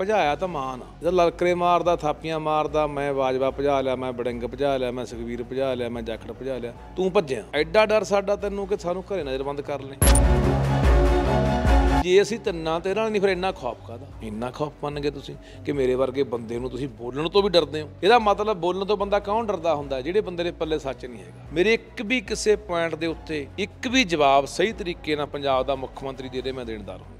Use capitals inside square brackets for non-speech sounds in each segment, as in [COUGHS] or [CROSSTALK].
ਭਜਾਇਆ ਤਾਂ ਮਾਨ ਜਦ ਲਲਕਰੇ ਮਾਰਦਾ ਥਾਪੀਆਂ ਮਾਰਦਾ ਮੈਂ ਬਾਜਵਾ ਭਜਾ ਲਿਆ ਮੈਂ ਬੜਿੰਗ ਭਜਾ ਲਿਆ ਮੈਂ ਸੁਖਵੀਰ ਭਜਾ ਲਿਆ ਮੈਂ ਜਾਖੜ ਭਜਾ ਲਿਆ ਤੂੰ ਭੱਜਿਆ ਐਡਾ ਡਰ ਸਾਡਾ ਤੈਨੂੰ ਕਿ ਸਾਨੂੰ ਘਰੇ ਬੰਦ ਕਰ ਲੈ ਜੇ ਅਸੀਂ ਤਿੰਨਾਂ ਤੇ ਨਾਲ ਨਹੀਂ ਫਿਰ ਇੰਨਾ ਖੌਫ ਕਾਦਾ ਇੰਨਾ ਖੌਫ ਮੰਨ ਤੁਸੀਂ ਕਿ ਮੇਰੇ ਵਰਗੇ ਬੰਦੇ ਨੂੰ ਤੁਸੀਂ ਬੋਲਣ ਤੋਂ ਵੀ ਡਰਦੇ ਹੋ ਇਹਦਾ ਮਤਲਬ ਬੋਲਣ ਤੋਂ ਬੰਦਾ ਕੌਣ ਡਰਦਾ ਹੁੰਦਾ ਜਿਹੜੇ ਬੰਦੇ ਦੇ ਪੱਲੇ ਸੱਚ ਨਹੀਂ ਹੈਗਾ ਮੇਰੇ ਇੱਕ ਵੀ ਕਿਸੇ ਪੁਆਇੰਟ ਦੇ ਉੱਤੇ ਇੱਕ ਵੀ ਜਵਾਬ ਸਹੀ ਤਰੀਕੇ ਨਾਲ ਪੰਜਾਬ ਦਾ ਮੁੱਖ ਮੰਤਰੀ ਦੇ ਦੇ ਮੈਂ ਦੇਣਦਾਰ ਹਾਂ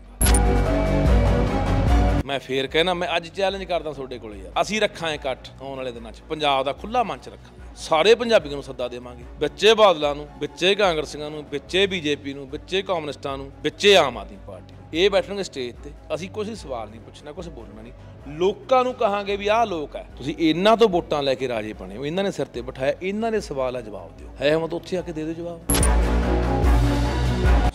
ਮੈਂ ਫੇਰ ਕਹਿਣਾ ਮੈਂ ਅੱਜ ਚੈਲੰਜ ਕਰਦਾ ਤੁਹਾਡੇ ਕੋਲੇ ਯਾਰ ਅਸੀਂ ਰੱਖਾਂ ਇਕੱਠ ਆਉਣ ਵਾਲੇ ਦਿਨਾਂ 'ਚ ਪੰਜਾਬ ਦਾ ਖੁੱਲਾ ਮੰਚ ਰੱਖਾਂ ਸਾਰੇ ਪੰਜਾਬੀਆਂ ਨੂੰ ਸੱਦਾ ਦੇਵਾਂਗੇ ਵਿੱਚੇ ਬਾਦਲਾਂ ਨੂੰ ਵਿੱਚੇ ਕਾਂਗਰਸੀਆਂ ਨੂੰ ਵਿੱਚੇ ਬੀਜੇਪੀ ਨੂੰ ਵਿੱਚੇ ਕਮਿਊਨਿਸਟਾਂ ਨੂੰ ਵਿੱਚੇ ਆਮ ਆਦਮੀ ਪਾਰਟੀ ਇਹ ਬੈਠਣਗੇ ਸਟੇਜ ਤੇ ਅਸੀਂ ਕੋਈ ਸਵਾਲ ਨਹੀਂ ਪੁੱਛਣਾ ਕੁਝ ਬੋਲਣਾ ਨਹੀਂ ਲੋਕਾਂ ਨੂੰ ਕਹਾਂਗੇ ਵੀ ਆਹ ਲੋਕ ਹੈ ਤੁਸੀਂ ਇਹਨਾਂ ਤੋਂ ਵੋਟਾਂ ਲੈ ਕੇ ਰਾਜੇ ਬਣੇ ਹੋ ਇਹਨਾਂ ਨੇ ਸਿਰ ਤੇ ਬਿਠਾਇਆ ਇਹਨਾਂ ਦੇ ਸਵਾਲ ਆ ਜਵਾਬ ਦਿਓ ਹੈ ਹਮਤ ਉੱਥੇ ਆ ਕੇ ਦੇ ਦਿਓ ਜਵਾਬ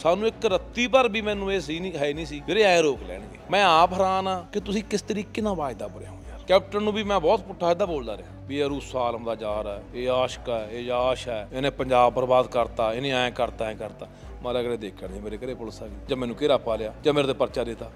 ਸਾਨੂੰ ਇੱਕ ਰੱਤੀ ਭਰ ਵੀ ਮੈਨੂੰ ਇਹ ਸੀ ਨਹੀਂ ਹੈ ਨਹੀਂ ਸੀ ਵੀਰੇ ਐ ਰੋਕ ਲੈਣਗੇ ਮੈਂ ਆਪ ਹੈਰਾਨ ਆ ਕਿ ਤੁਸੀਂ ਕਿਸ ਤਰੀਕੇ ਨਾਲ ਵਾਜਦਾ ਬੋਲਿਆ ਹੋ ਯਾਰ ਕੈਪਟਨ ਨੂੰ ਵੀ ਮੈਂ ਬਹੁਤ ਪੁੱਠਾ ਇਹਦਾ ਬੋਲਦਾ ਰਿਹਾ ਵੀ ਇਹ ਰੂਸ ਆਲਮ ਦਾ ਜਾਰ ਹੈ ਇਹ ਆਸ਼ਕ ਹੈ ਇਹ ਜਾਸ਼ ਹੈ ਇਹਨੇ ਪੰਜਾਬ ਬਰਬਾਦ ਕਰਤਾ ਇਹਨੇ ਐ ਕਰਤਾ ਐ ਕਰਤਾ ਮਾਰਾ ਕਰੇ ਦੇਖਣ ਨਹੀਂ ਮੇਰੇ ਘਰੇ ਪੁਲਿਸ ਆ ਗਈ ਜਾਂ ਮੈਨੂੰ ਘੇਰਾ ਪਾ ਲਿਆ ਜਾਂ ਮੇਰੇ ਤੇ ਪਰਚਾ ਦੇਤਾ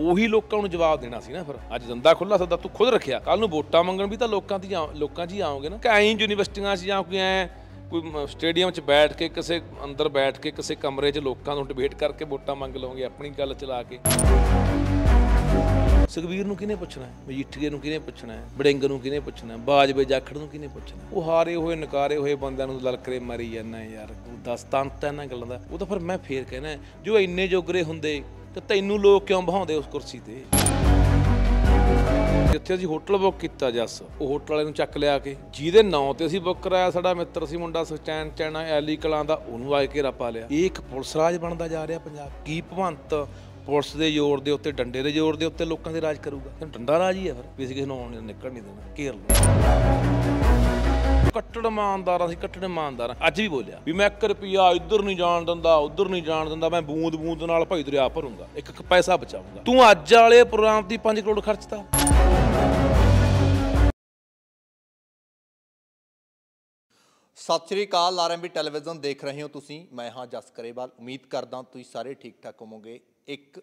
ਉਹੀ ਲੋਕਾਂ ਨੂੰ ਜਵਾਬ ਦੇਣਾ ਸੀ ਨਾ ਫਿਰ ਅੱਜ ਦੰਦਾ ਖੁੱਲਾ ਸਦਾ ਤੂੰ ਖੁਦ ਰੱਖਿਆ ਕੱਲ ਨੂੰ ਵੋਟਾਂ ਮੰਗਣ ਵੀ ਤਾਂ ਲੋਕਾਂ ਦੀ ਲੋਕਾਂ ਜੀ ਆਉਂਗੇ ਨਾ ਕਿ ਐਂ ਯੂਨੀਵਰਸਿਟੀਆਂ 'ਚ ਜਾਂ ਕੋਈ ਐ ਕੋਈ ਸਟੇਡੀਅਮ 'ਚ ਬੈਠ ਕੇ ਕਿਸੇ ਅੰਦਰ ਬੈਠ ਕੇ ਕਿਸੇ ਕਮਰੇ 'ਚ ਲੋਕਾਂ ਨੂੰ ਡਿਬੇਟ ਕਰਕੇ ਵੋਟਾਂ ਮੰਗ ਲਓਗੇ ਆਪਣੀ ਗੱਲ ਚਲਾ ਕੇ ਸੁਖਵੀਰ ਨੂੰ ਕਿਹਨੇ ਪੁੱਛਣਾ ਹੈ ਮਜੀਠੀਏ ਨੂੰ ਕਿਹਨੇ ਪੁੱਛਣਾ ਹੈ ਬੜਿੰਗ ਨੂੰ ਕਿਹਨੇ ਪੁੱਛਣਾ ਹੈ ਬਾਜਵੇ ਜਾਖੜ ਨੂੰ ਕਿਹਨੇ ਪੁੱਛਣਾ ਉਹ ਹਾਰੇ ਹੋਏ ਨਕਾਰੇ ਹੋਏ ਬੰਦਿਆਂ ਨੂੰ ਲਲਕਰੇ ਮਾਰੀ ਜਾਂਦਾ ਯਾਰ ਉਹ ਦੱਸ ਤੰਤ ਇਹਨਾਂ ਗੱਲਾਂ ਦਾ ਉਹ ਤਾਂ ਫਿਰ ਮੈਂ ਫੇਰ ਕਹਿਣਾ ਜੋ ਇੰਨੇ ਜੋਗਰੇ ਹੁੰਦੇ ਤੇ ਤੈਨੂੰ ਲੋਕ ਕਿਉਂ ਬਹਾਉਂਦੇ ਉਸ ਕੁਰਸੀ ਤੇ ਜਿੱਥੇ ਅਸੀਂ ਹੋਟਲ ਬੁੱਕ ਕੀਤਾ ਜੱਸ ਉਹ ਹੋਟਲ ਵਾਲੇ ਨੂੰ ਚੱਕ ਲਿਆ ਕੇ ਜਿਹਦੇ ਨਾਂ ਤੇ ਅਸੀਂ ਬੁੱਕ ਕਰਾਇਆ ਸਾਡਾ ਮਿੱਤਰ ਸੀ ਮੁੰਡਾ ਸਚੈਨ ਚੈਣਾ ਐਲੀ ਕਲਾਂ ਦਾ ਉਹਨੂੰ ਆ ਕੇ ਰਾਪਾ ਲਿਆ ਇਹ ਇੱਕ ਪੁਲਿਸ ਰਾਜ ਬਣਦਾ ਜਾ ਰਿਹਾ ਪੰਜਾਬ ਕੀ ਭਵੰਤ ਪੁਲਿਸ ਦੇ ਜ਼ੋਰ ਦੇ ਉੱਤੇ ਡੰਡੇ ਦੇ ਜ਼ੋਰ ਦੇ ਉੱਤੇ ਲੋਕਾਂ ਦੇ ਰਾਜ ਕਰੂਗਾ ਡੰਡਾ ਰਾਜ ਹੀ ਹੈ ਫਿਰ ਵੀ ਕਿਸੇ ਨੂੰ ਆਉਣ ਨਿਕਲ ਨਹੀਂ ਦੇਣਾ ਘੇਰ ਲਓ ਕੱਟੜ ਇਮਾਨਦਾਰਾਂ ਸੀ ਕੱਟੜ ਇਮਾਨਦਾਰਾਂ ਅੱਜ ਵੀ ਬੋਲਿਆ ਵੀ ਮੈਂ 1 ਰੁਪਿਆ ਇੱਧਰ ਨਹੀਂ ਜਾਣ ਦਿੰਦਾ ਉੱਧਰ ਨਹੀਂ ਜਾਣ ਦਿੰਦਾ ਮੈਂ ਬੂੰਦ ਬੂੰਦ ਨਾਲ ਭਾਈ ਦਰਿਆ ਭਰੂੰਗਾ ਇੱਕ ਇੱਕ ਪੈਸਾ ਬਚਾਉਂਗਾ ਤੂੰ ਅੱਜ ਵਾਲੇ ਪ੍ਰੋਗਰਾਮ ਦੀ 5 ਕਰੋੜ ਖਰਚਤਾ ਸਤਿ ਸ਼੍ਰੀ ਅਕਾਲ ਆਰਐਮਬੀ ਟੈਲੀਵਿਜ਼ਨ ਦੇਖ ਰਹੇ ਹੋ ਤੁਸੀਂ ਮੈਂ ਹਾਂ ਜਸ ਕਰੇਵਾਲ ਉਮੀਦ ਕਰਦਾ ਤੁਸੀਂ ਸਾਰੇ ਠੀਕ ਠਾਕ ਹੋਵੋਗੇ 1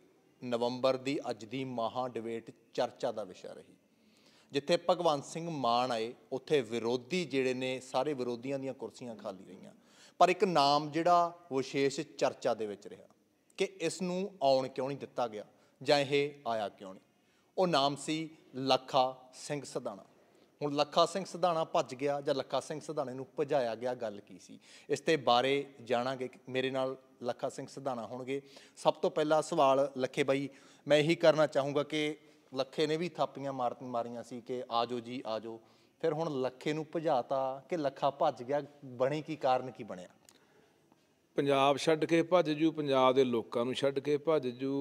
ਨਵੰਬਰ ਦੀ ਅੱਜ ਦੀ ਮਹਾ ਡਿਬੇਟ ਚਰਚਾ ਦਾ ਵਿਸ਼ਾ ਰਹੀ ਜਿੱਥੇ ਭਗਵੰਤ ਸਿੰਘ ਮਾਨ ਆਏ ਉੱਥੇ ਵਿਰੋਧੀ ਜਿਹੜੇ ਨੇ ਸਾਰੇ ਵਿਰੋਧੀਆਂ ਦੀਆਂ ਕੁਰਸੀਆਂ ਖਾਲੀ ਰਹੀਆਂ ਪਰ ਇੱਕ ਨਾਮ ਜਿਹੜਾ ਵਿਸ਼ੇਸ਼ ਚਰਚਾ ਦੇ ਵਿੱਚ ਰਿਹਾ ਕਿ ਇਸ ਨੂੰ ਆਉਣ ਕਿਉਂ ਨਹੀਂ ਦਿੱਤਾ ਗਿਆ ਜਾਂ ਇਹ ਆਇਆ ਕਿਉਂ ਨਹੀਂ ਉਹ ਨਾਮ ਸੀ ਲੱਖਾ ਸਿੰਘ ਸਦਾਣਾ ਹੁਣ ਲੱਖਾ ਸਿੰਘ ਸਿਧਾਣਾ ਭੱਜ ਗਿਆ ਜਾਂ ਲੱਖਾ ਸਿੰਘ ਸਿਧਾਣੇ ਨੂੰ ਭਜਾਇਆ ਗਿਆ ਗੱਲ ਕੀ ਸੀ ਇਸ ਤੇ ਬਾਰੇ ਜਾਣਾਂਗੇ ਮੇਰੇ ਨਾਲ ਲੱਖਾ ਸਿੰਘ ਸਿਧਾਣਾ ਹੋਣਗੇ ਸਭ ਤੋਂ ਪਹਿਲਾ ਸਵਾਲ ਲੱਖੇ ਬਾਈ ਮੈਂ ਇਹੀ ਕਰਨਾ ਚਾਹੂੰਗਾ ਕਿ ਲੱਖੇ ਨੇ ਵੀ ਥਾਪੀਆਂ ਮਾਰਤ ਮਾਰੀਆਂ ਸੀ ਕਿ ਆਜੋ ਜੀ ਆਜੋ ਫਿਰ ਹੁਣ ਲੱਖੇ ਨੂੰ ਭਜਾਤਾ ਕਿ ਲੱਖਾ ਭੱਜ ਗਿਆ ਬਣੀ ਕੀ ਕਾਰਨ ਕੀ ਬਣਿਆ ਪੰਜਾਬ ਛੱਡ ਕੇ ਭੱਜ ਜੂ ਪੰਜਾਬ ਦੇ ਲੋਕਾਂ ਨੂੰ ਛੱਡ ਕੇ ਭੱਜ ਜੂ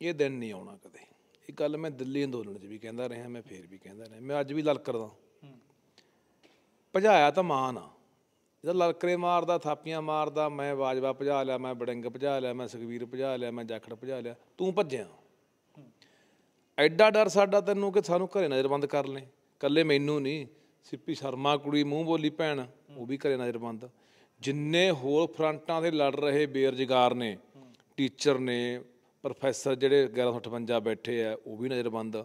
ਇਹ ਦਿਨ ਨਹੀਂ ਆਉਣਾ ਕਦੇ ਇਹ ਗੱਲ ਮੈਂ ਦਿੱਲੀ ਅੰਦੋਲਨ 'ਚ ਵੀ ਕਹਿੰਦਾ ਰਿਹਾ ਮੈਂ ਫੇਰ ਵੀ ਕਹਿੰਦਾ ਰਿਹਾ ਮੈਂ ਅੱਜ ਵੀ ਲਲਕਰਦਾ ਭਜਾਇਆ ਤਾਂ ਮਾਨ ਆ ਜਿਹੜਾ ਲਲਕਰੇ ਮਾਰਦਾ ਥਾਪੀਆਂ ਮਾਰਦਾ ਮੈਂ ਬਾਜਵਾ ਭਜਾ ਲਿਆ ਮੈਂ ਬੜਿੰਗ ਭਜਾ ਲਿਆ ਮੈਂ ਸੁਖਵੀਰ ਭਜਾ ਲਿਆ ਮੈਂ ਜਾਖੜ ਭਜਾ ਲਿਆ ਤੂੰ ਭੱਜਿਆ ਐਡਾ ਡਰ ਸਾਡਾ ਤੈਨੂੰ ਕਿ ਸਾਨੂੰ ਘਰੇ ਨਜ਼ਰਬੰਦ ਕਰ ਲੈ ਕੱਲੇ ਮੈਨੂੰ ਨਹੀਂ ਸਿੱਪੀ ਸ਼ਰਮਾ ਕੁੜੀ ਮੂੰਹ ਬੋਲੀ ਭੈਣ ਉਹ ਵੀ ਘਰੇ ਨਜ਼ਰਬੰਦ ਜਿੰਨੇ ਹੋਰ ਫਰੰਟਾਂ ਤੇ ਲੜ ਰਹੇ ਬੇਰਜਗਾਰ ਨੇ ਟੀਚਰ ਨੇ ਪ੍ਰੋਫੈਸਰ ਜਿਹੜੇ 1158 ਬੈਠੇ ਆ ਉਹ ਵੀ ਨਜ਼ਰਬੰਦ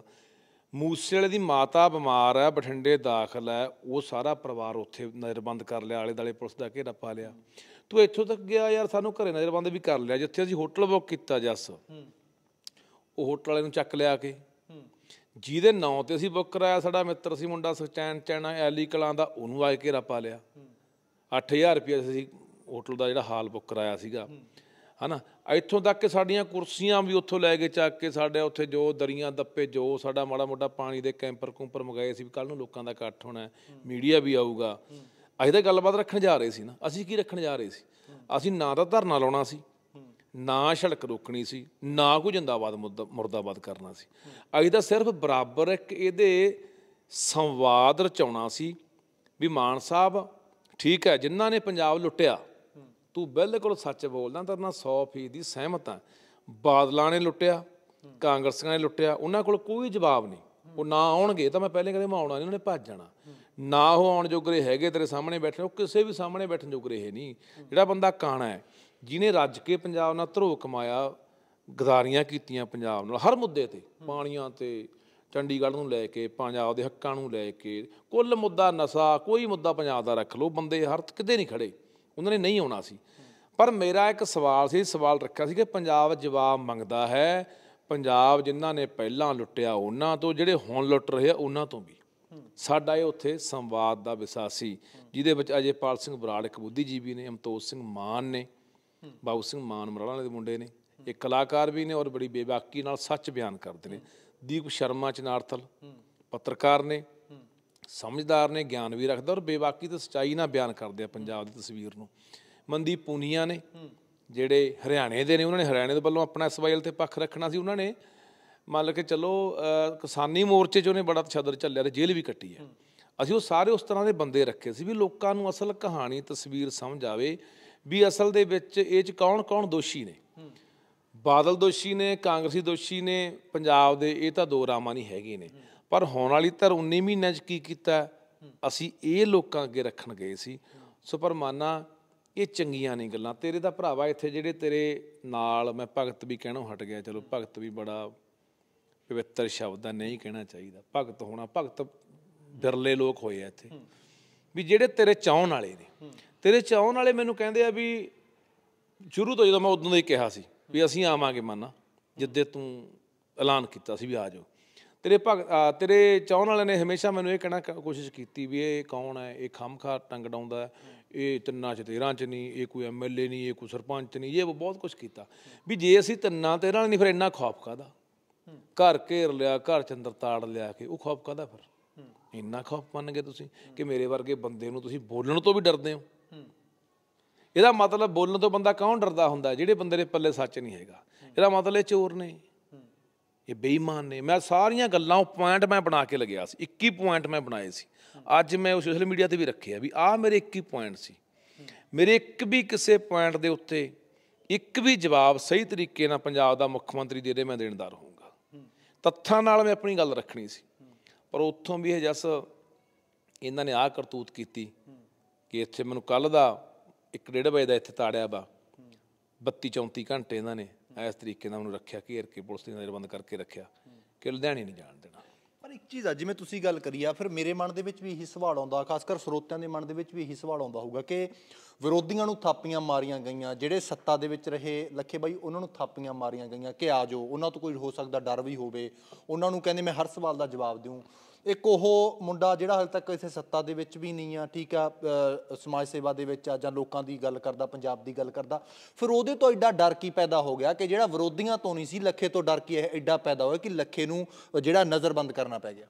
ਮੂਸੇ ਵਾਲੇ ਦੀ ਮਾਤਾ ਬਿਮਾਰ ਆ ਬਠਿੰਡੇ ਦਾਖਲ ਆ ਉਹ ਸਾਰਾ ਪਰਿਵਾਰ ਉੱਥੇ ਨਜ਼ਰਬੰਦ ਕਰ ਲਿਆ ਆਲੇ ਦਾਲੇ ਪੁਲਿਸ ਦਾ ਘੇਰਾ ਪਾ ਲਿਆ ਤੂੰ ਇੱਥੋਂ ਤੱਕ ਗਿਆ ਯਾਰ ਸਾਨੂੰ ਘਰੇ ਨਜ਼ਰਬੰਦ ਵੀ ਕਰ ਲਿਆ ਜਿੱਥੇ ਅਸੀਂ ਹੋਟਲ ਬੁੱਕ ਕੀਤਾ ਜੱਸ ਉਹ ਹੋਟਲ ਵਾਲੇ ਨੂੰ ਚੱਕ ਲਿਆ ਕੇ ਜਿਹਦੇ ਨਾਂ ਤੇ ਅਸੀਂ ਬੁੱਕ ਕਰਾਇਆ ਸਾਡਾ ਮਿੱਤਰ ਸੀ ਮੁੰਡਾ ਸਚੈਨ ਚੈਣਾ ਐਲੀ ਕਲਾਂ ਦਾ ਉਹਨੂੰ ਆ ਕੇ ਘੇਰਾ ਪਾ ਲਿਆ 8000 ਰੁਪਏ ਅਸੀਂ ਹੋਟਲ ਦਾ ਜਿਹੜਾ ਹਾਲ ਬੁੱਕ ਕਰਾਇਆ ਸੀਗਾ ਹਨਾ ਇੱਥੋਂ ਤੱਕ ਕਿ ਸਾਡੀਆਂ ਕੁਰਸੀਆਂ ਵੀ ਉੱਥੋਂ ਲੈ ਕੇ ਚੱਕ ਕੇ ਸਾਡੇ ਉੱਥੇ ਜੋ ਦਰੀਆਂ ਦੱਪੇ ਜੋ ਸਾਡਾ ਮਾੜਾ ਮੋਟਾ ਪਾਣੀ ਦੇ ਕੈਂਪਰ ਕੂੰਪਰ ਮਗਾਏ ਸੀ ਵੀ ਕੱਲ ਨੂੰ ਲੋਕਾਂ ਦਾ ਇਕੱਠ ਹੋਣਾ ਮੀਡੀਆ ਵੀ ਆਊਗਾ ਅਸੀਂ ਤਾਂ ਗੱਲਬਾਤ ਰੱਖਣ ਜਾ ਰਹੇ ਸੀ ਨਾ ਅਸੀਂ ਕੀ ਰੱਖਣ ਜਾ ਰਹੇ ਸੀ ਅਸੀਂ ਨਾ ਤਾਂ ਧਰਨਾ ਲਾਉਣਾ ਸੀ ਨਾ ਸੜਕ ਰੋਕਣੀ ਸੀ ਨਾ ਕੋਈ ਜਿੰਦਾਬਾਦ ਮੁਰਦਾਬਾਦ ਕਰਨਾ ਸੀ ਅਸੀਂ ਤਾਂ ਸਿਰਫ ਬਰਾਬਰ ਇੱਕ ਇਹਦੇ ਸੰਵਾਦ ਰਚਾਉਣਾ ਸੀ ਵੀ ਮਾਨ ਸਾਹਿਬ ਠੀਕ ਹੈ ਜਿਨ੍ਹਾਂ ਨੇ ਪੰਜਾਬ ਲੁੱਟਿਆ ਤੂੰ ਬਿਲਕੁਲ ਸੱਚ ਬੋਲਦਾ ਤਾਂ ਨਾਲ 100% ਦੀ ਸਹਿਮਤ ਆ ਬਾਦਲਾਂ ਨੇ ਲੁੱਟਿਆ ਕਾਂਗਰਸੀਆਂ ਨੇ ਲੁੱਟਿਆ ਉਹਨਾਂ ਕੋਲ ਕੋਈ ਜਵਾਬ ਨਹੀਂ ਉਹ ਨਾ ਆਉਣਗੇ ਤਾਂ ਮੈਂ ਪਹਿਲੇ ਕਦੇ ਮਾਉਣਾ ਨਹੀਂ ਉਹਨੇ ਭੱਜ ਜਾਣਾ ਨਾ ਉਹ ਆਉਣ ਜੋਗਰੇ ਹੈਗੇ ਤੇਰੇ ਸਾਹਮਣੇ ਬੈਠੇ ਉਹ ਕਿਸੇ ਵੀ ਸਾਹਮਣੇ ਬੈਠਣ ਜੋਗਰੇ ਹੈ ਨਹੀਂ ਜਿਹੜਾ ਬੰਦਾ ਕਾਣਾ ਹੈ ਜਿਨੇ ਰੱਜ ਕੇ ਪੰਜਾਬ ਨਾਲ ਧਰੋ ਕਮਾਇਆ ਗਦਾਰੀਆਂ ਕੀਤੀਆਂ ਪੰਜਾਬ ਨਾਲ ਹਰ ਮੁੱਦੇ ਤੇ ਪਾਣੀਆਂ ਤੇ ਚੰਡੀਗੜ੍ਹ ਨੂੰ ਲੈ ਕੇ ਪੰਜਾਬ ਦੇ ਹੱਕਾਂ ਨੂੰ ਲੈ ਕੇ ਕੁੱਲ ਮੁੱਦਾ ਨਸ਼ਾ ਕੋਈ ਮੁੱਦਾ ਪੰਜਾਬ ਦਾ ਰੱਖ ਲਓ ਬੰਦੇ ਹਰ ਕਿਤੇ ਨਹੀਂ ਖੜੇ ਉਹਨਾਂ ਨੇ ਨਹੀਂ ਆਉਣਾ ਸੀ ਪਰ ਮੇਰਾ ਇੱਕ ਸਵਾਲ ਸੀ ਸਵਾਲ ਰੱਖਿਆ ਸੀ ਕਿ ਪੰਜਾਬ ਜਵਾਬ ਮੰਗਦਾ ਹੈ ਪੰਜਾਬ ਜਿਨ੍ਹਾਂ ਨੇ ਪਹਿਲਾਂ ਲੁੱਟਿਆ ਉਹਨਾਂ ਤੋਂ ਜਿਹੜੇ ਹੁਣ ਲੁੱਟ ਰਹੇ ਆ ਉਹਨਾਂ ਤੋਂ ਵੀ ਸਾਡਾ ਇਹ ਉੱਥੇ ਸੰਵਾਦ ਦਾ ਵਿਸ਼ਾ ਸੀ ਜਿਹਦੇ ਵਿੱਚ ਅਜੇ ਪਾਲ ਸਿੰਘ ਬਰਾੜ ਇੱਕ ਬੁੱਧੀਜੀਵੀ ਨੇ ਅਮਤੋਸ ਸਿੰਘ ਮਾਨ ਨੇ ਬਾਬੂ ਸਿੰਘ ਮਾਨ ਮਰਾਲਾ ਦੇ ਮੁੰਡੇ ਨੇ ਇਹ ਕਲਾਕਾਰ ਵੀ ਨੇ ਔਰ ਬੜੀ ਬੇਬਾਕੀ ਨਾਲ ਸੱਚ ਬਿਆਨ ਕਰਦੇ ਨੇ ਦੀਪ ਸ਼ਰਮਾ ਚਨਾਰਥਲ ਪੱਤਰਕਾਰ ਨੇ ਸਮਝਦਾਰ ਨੇ ਗਿਆਨ ਵੀ ਰੱਖਦਾ ਔਰ ਬੇਵਾਕੀ ਤੇ ਸਚਾਈ ਨਾਲ ਬਿਆਨ ਕਰਦੇ ਆ ਪੰਜਾਬ ਦੀ ਤਸਵੀਰ ਨੂੰ ਮਨਦੀਪ ਪੂਨੀਆ ਨੇ ਜਿਹੜੇ ਹਰਿਆਣੇ ਦੇ ਨੇ ਉਹਨਾਂ ਨੇ ਹਰਿਆਣੇ ਦੇ ਵੱਲੋਂ ਆਪਣਾ ਸਵਾਈਲ ਤੇ ਪੱਖ ਰੱਖਣਾ ਸੀ ਉਹਨਾਂ ਨੇ ਮੰਨ ਲਓ ਕਿ ਚਲੋ ਕਿਸਾਨੀ ਮੋਰਚੇ 'ਚ ਉਹਨੇ ਬੜਾ ਛਦਰ ਚੱਲਿਆ ਤੇ ਜੇਲ੍ਹ ਵੀ ਕੱਟੀ ਹੈ ਅਸੀਂ ਉਹ ਸਾਰੇ ਉਸ ਤਰ੍ਹਾਂ ਦੇ ਬੰਦੇ ਰੱਖੇ ਸੀ ਵੀ ਲੋਕਾਂ ਨੂੰ ਅਸਲ ਕਹਾਣੀ ਤਸਵੀਰ ਸਮਝ ਆਵੇ ਵੀ ਅਸਲ ਦੇ ਵਿੱਚ ਇਹ 'ਚ ਕੌਣ-ਕੌਣ ਦੋਸ਼ੀ ਨੇ ਬਾਦਲ ਦੋਸ਼ੀ ਨੇ ਕਾਂਗਰਸੀ ਦੋਸ਼ੀ ਨੇ ਪੰਜਾਬ ਦੇ ਇਹ ਤਾਂ ਦੋ ਰਾਮਾਂ ਨਹੀਂ ਹੈਗੇ ਨੇ ਪਰ ਹੋਣ ਵਾਲੀ ਤਰ 19 ਮਹੀਨਿਆਂ 'ਚ ਕੀ ਕੀਤਾ ਅਸੀਂ ਇਹ ਲੋਕਾਂ ਅੱਗੇ ਰੱਖਣ ਗਏ ਸੀ ਸੋ ਪਰਮਾਨਾ ਇਹ ਚੰਗੀਆਂ ਨਹੀਂ ਗੱਲਾਂ ਤੇਰੇ ਦਾ ਭਰਾਵਾ ਇੱਥੇ ਜਿਹੜੇ ਤੇਰੇ ਨਾਲ ਮੈਂ ਭਗਤ ਵੀ ਕਹਿਣੋਂ ਹਟ ਗਿਆ ਚਲੋ ਭਗਤ ਵੀ ਬੜਾ ਪਵਿੱਤਰ ਸ਼ਬਦ ਆ ਨਹੀਂ ਕਹਿਣਾ ਚਾਹੀਦਾ ਭਗਤ ਹੋਣਾ ਭਗਤ ਬਿਰਲੇ ਲੋਕ ਹੋਏ ਆ ਇੱਥੇ ਵੀ ਜਿਹੜੇ ਤੇਰੇ ਚਾਹਣ ਵਾਲੇ ਨੇ ਤੇਰੇ ਚਾਹਣ ਵਾਲੇ ਮੈਨੂੰ ਕਹਿੰਦੇ ਆ ਵੀ ਸ਼ੁਰੂ ਤੋਂ ਜਦੋਂ ਮੈਂ ਉਦੋਂ ਦਾ ਹੀ ਕਿਹਾ ਸੀ ਵੀ ਅਸੀਂ ਆਵਾਂਗੇ ਮਾਨਾ ਜਿੱਦੇ ਤੂੰ ਐਲਾਨ ਕੀਤਾ ਸੀ ਵੀ ਆ ਜਾਓ ਤੇਰੇ ਭਗ ਤੇਰੇ ਚਾਹਣ ਵਾਲਿਆਂ ਨੇ ਹਮੇਸ਼ਾ ਮੈਨੂੰ ਇਹ ਕਹਿਣਾ ਕੋਸ਼ਿਸ਼ ਕੀਤੀ ਵੀ ਇਹ ਕੌਣ ਹੈ ਇਹ ਖਾਮਖਾ ਟੰਗ ਡਾਉਂਦਾ ਇਹ ਤਿੰਨਾਂ ਚ ਤੇਰਾਂ ਚ ਨਹੀਂ ਇਹ ਕੋਈ ਐਮਐਲਏ ਨਹੀਂ ਇਹ ਕੋਈ ਸਰਪੰਚ ਨਹੀਂ ਇਹ ਬਹੁਤ ਕੁਝ ਕੀਤਾ ਵੀ ਜੇ ਅਸੀਂ ਤਿੰਨਾਂ ਤੇਰਾਂ ਨਹੀਂ ਫਿਰ ਇੰਨਾ ਖੌਫ ਕਾਦਾ ਘਰ ਘੇਰ ਲਿਆ ਘਰ ਚ ਅੰਦਰ ਤਾੜ ਲਿਆ ਕੇ ਉਹ ਖੌਫ ਕਾਦਾ ਫਿਰ ਇੰਨਾ ਖੌਫ ਮੰਨ ਗਏ ਤੁਸੀਂ ਕਿ ਮੇਰੇ ਵਰਗੇ ਬੰਦੇ ਨੂੰ ਤੁਸੀਂ ਬੋਲਣ ਤੋਂ ਵੀ ਡਰਦੇ ਹੋ ਇਹਦਾ ਮਤਲਬ ਬੋਲਣ ਤੋਂ ਬੰਦਾ ਕੌਣ ਡਰਦਾ ਹੁੰਦਾ ਜਿਹੜੇ ਬੰਦੇ ਦੇ ਪੱਲੇ ਸੱਚ ਨਹੀਂ ਹੈਗਾ ਇਹਦਾ ਮਤਲਬ ਇਹ ਚੋਰ ਨੇ ਇਹ ਬੇਈਮਾਨ ਨੇ ਮੈਂ ਸਾਰੀਆਂ ਗੱਲਾਂ ਪੁਆਇੰਟ ਮੈਂ ਬਣਾ ਕੇ ਲਗਿਆ ਸੀ 21 ਪੁਆਇੰਟ ਮੈਂ ਬਣਾਏ ਸੀ ਅੱਜ ਮੈਂ ਉਹ ਸੋਸ਼ਲ ਮੀਡੀਆ ਤੇ ਵੀ ਰੱਖੇ ਆ ਵੀ ਆਹ ਮੇਰੇ 21 ਪੁਆਇੰਟ ਸੀ ਮੇਰੇ ਇੱਕ ਵੀ ਕਿਸੇ ਪੁਆਇੰਟ ਦੇ ਉੱਤੇ ਇੱਕ ਵੀ ਜਵਾਬ ਸਹੀ ਤਰੀਕੇ ਨਾਲ ਪੰਜਾਬ ਦਾ ਮੁੱਖ ਮੰਤਰੀ ਦੇ ਦੇ ਮੈਂ ਦੇਣਦਾਰ ਹੋਊਗਾ ਤੱਥਾਂ ਨਾਲ ਮੈਂ ਆਪਣੀ ਗੱਲ ਰੱਖਣੀ ਸੀ ਪਰ ਉੱਥੋਂ ਵੀ ਇਹ ਜਸ ਇਹਨਾਂ ਨੇ ਆਹ ਕਰਤੂਤ ਕੀਤੀ ਕਿ ਇੱਥੇ ਮੈਨੂੰ ਕੱਲ ਦਾ 1:30 ਵਜੇ ਦਾ ਇੱਥੇ ਤਾੜਿਆ ਵਾ 32 34 ਘੰਟੇ ਇਹਨਾਂ ਨੇ ਇਸ ਤਰੀਕੇ ਨਾਲ ਉਹਨੂੰ ਰੱਖਿਆ ਘੇਰ ਕੇ ਪੁਲਿਸ ਦੀ ਬੰਦ ਕਰਕੇ ਰੱਖਿਆ ਕਿ ਲੁਧਿਆਣੇ ਨਹੀਂ ਜਾਣ ਦੇਣਾ ਪਰ ਇੱਕ ਚੀਜ਼ ਆ ਜਿਵੇਂ ਤੁਸੀਂ ਗੱਲ ਕਰੀ ਆ ਫਿਰ ਮੇਰੇ ਮਨ ਦੇ ਵਿੱਚ ਵੀ ਇਹੀ ਸਵਾਲ ਆਉਂਦਾ ਖਾਸ ਕਰ ਸਰੋਤਿਆਂ ਦੇ ਮਨ ਦੇ ਵਿੱਚ ਵੀ ਇਹੀ ਸਵਾਲ ਆਉਂਦਾ ਹੋਊਗਾ ਕਿ ਵਿਰੋਧੀਆਂ ਨੂੰ ਥਾਪੀਆਂ ਮਾਰੀਆਂ ਗਈਆਂ ਜਿਹੜੇ ਸੱਤਾ ਦੇ ਵਿੱਚ ਰਹੇ ਲੱਖੇ ਬਾਈ ਉਹਨਾਂ ਨੂੰ ਥਾਪੀਆਂ ਮਾਰੀਆਂ ਗਈਆਂ ਕਿ ਆਜੋ ਉਹਨਾਂ ਤੋਂ ਕੋਈ ਹੋ ਸਕਦਾ ਡਰ ਵੀ ਹੋਵੇ ਉਹਨਾਂ ਨੂੰ ਕਹਿੰਦੇ ਮੈਂ ਹਰ ਸਵਾਲ ਦਾ ਜਵਾਬ ਦਿਉ ਇੱਕ ਉਹ ਮੁੰਡਾ ਜਿਹੜਾ ਹਾਲ ਤੱਕ ਇਸੇ ਸੱਤਾ ਦੇ ਵਿੱਚ ਵੀ ਨਹੀਂ ਆ ਠੀਕ ਆ ਸਮਾਜ ਸੇਵਾ ਦੇ ਵਿੱਚ ਆ ਜਾਂ ਲੋਕਾਂ ਦੀ ਗੱਲ ਕਰਦਾ ਪੰਜਾਬ ਦੀ ਗੱਲ ਕਰਦਾ ਫਿਰ ਉਹਦੇ ਤੋਂ ਐਡਾ ਡਰ ਕੀ ਪੈਦਾ ਹੋ ਗਿਆ ਕਿ ਜਿਹੜਾ ਵਿਰੋਧੀਆਂ ਤੋਂ ਨਹੀਂ ਸੀ ਲੱਖੇ ਤੋਂ ਡਰ ਕੀ ਐਡਾ ਪੈਦਾ ਹੋਇਆ ਕਿ ਲੱਖੇ ਨੂੰ ਜਿਹੜਾ ਨਜ਼ਰਬੰਦ ਕਰਨਾ ਪੈ ਗਿਆ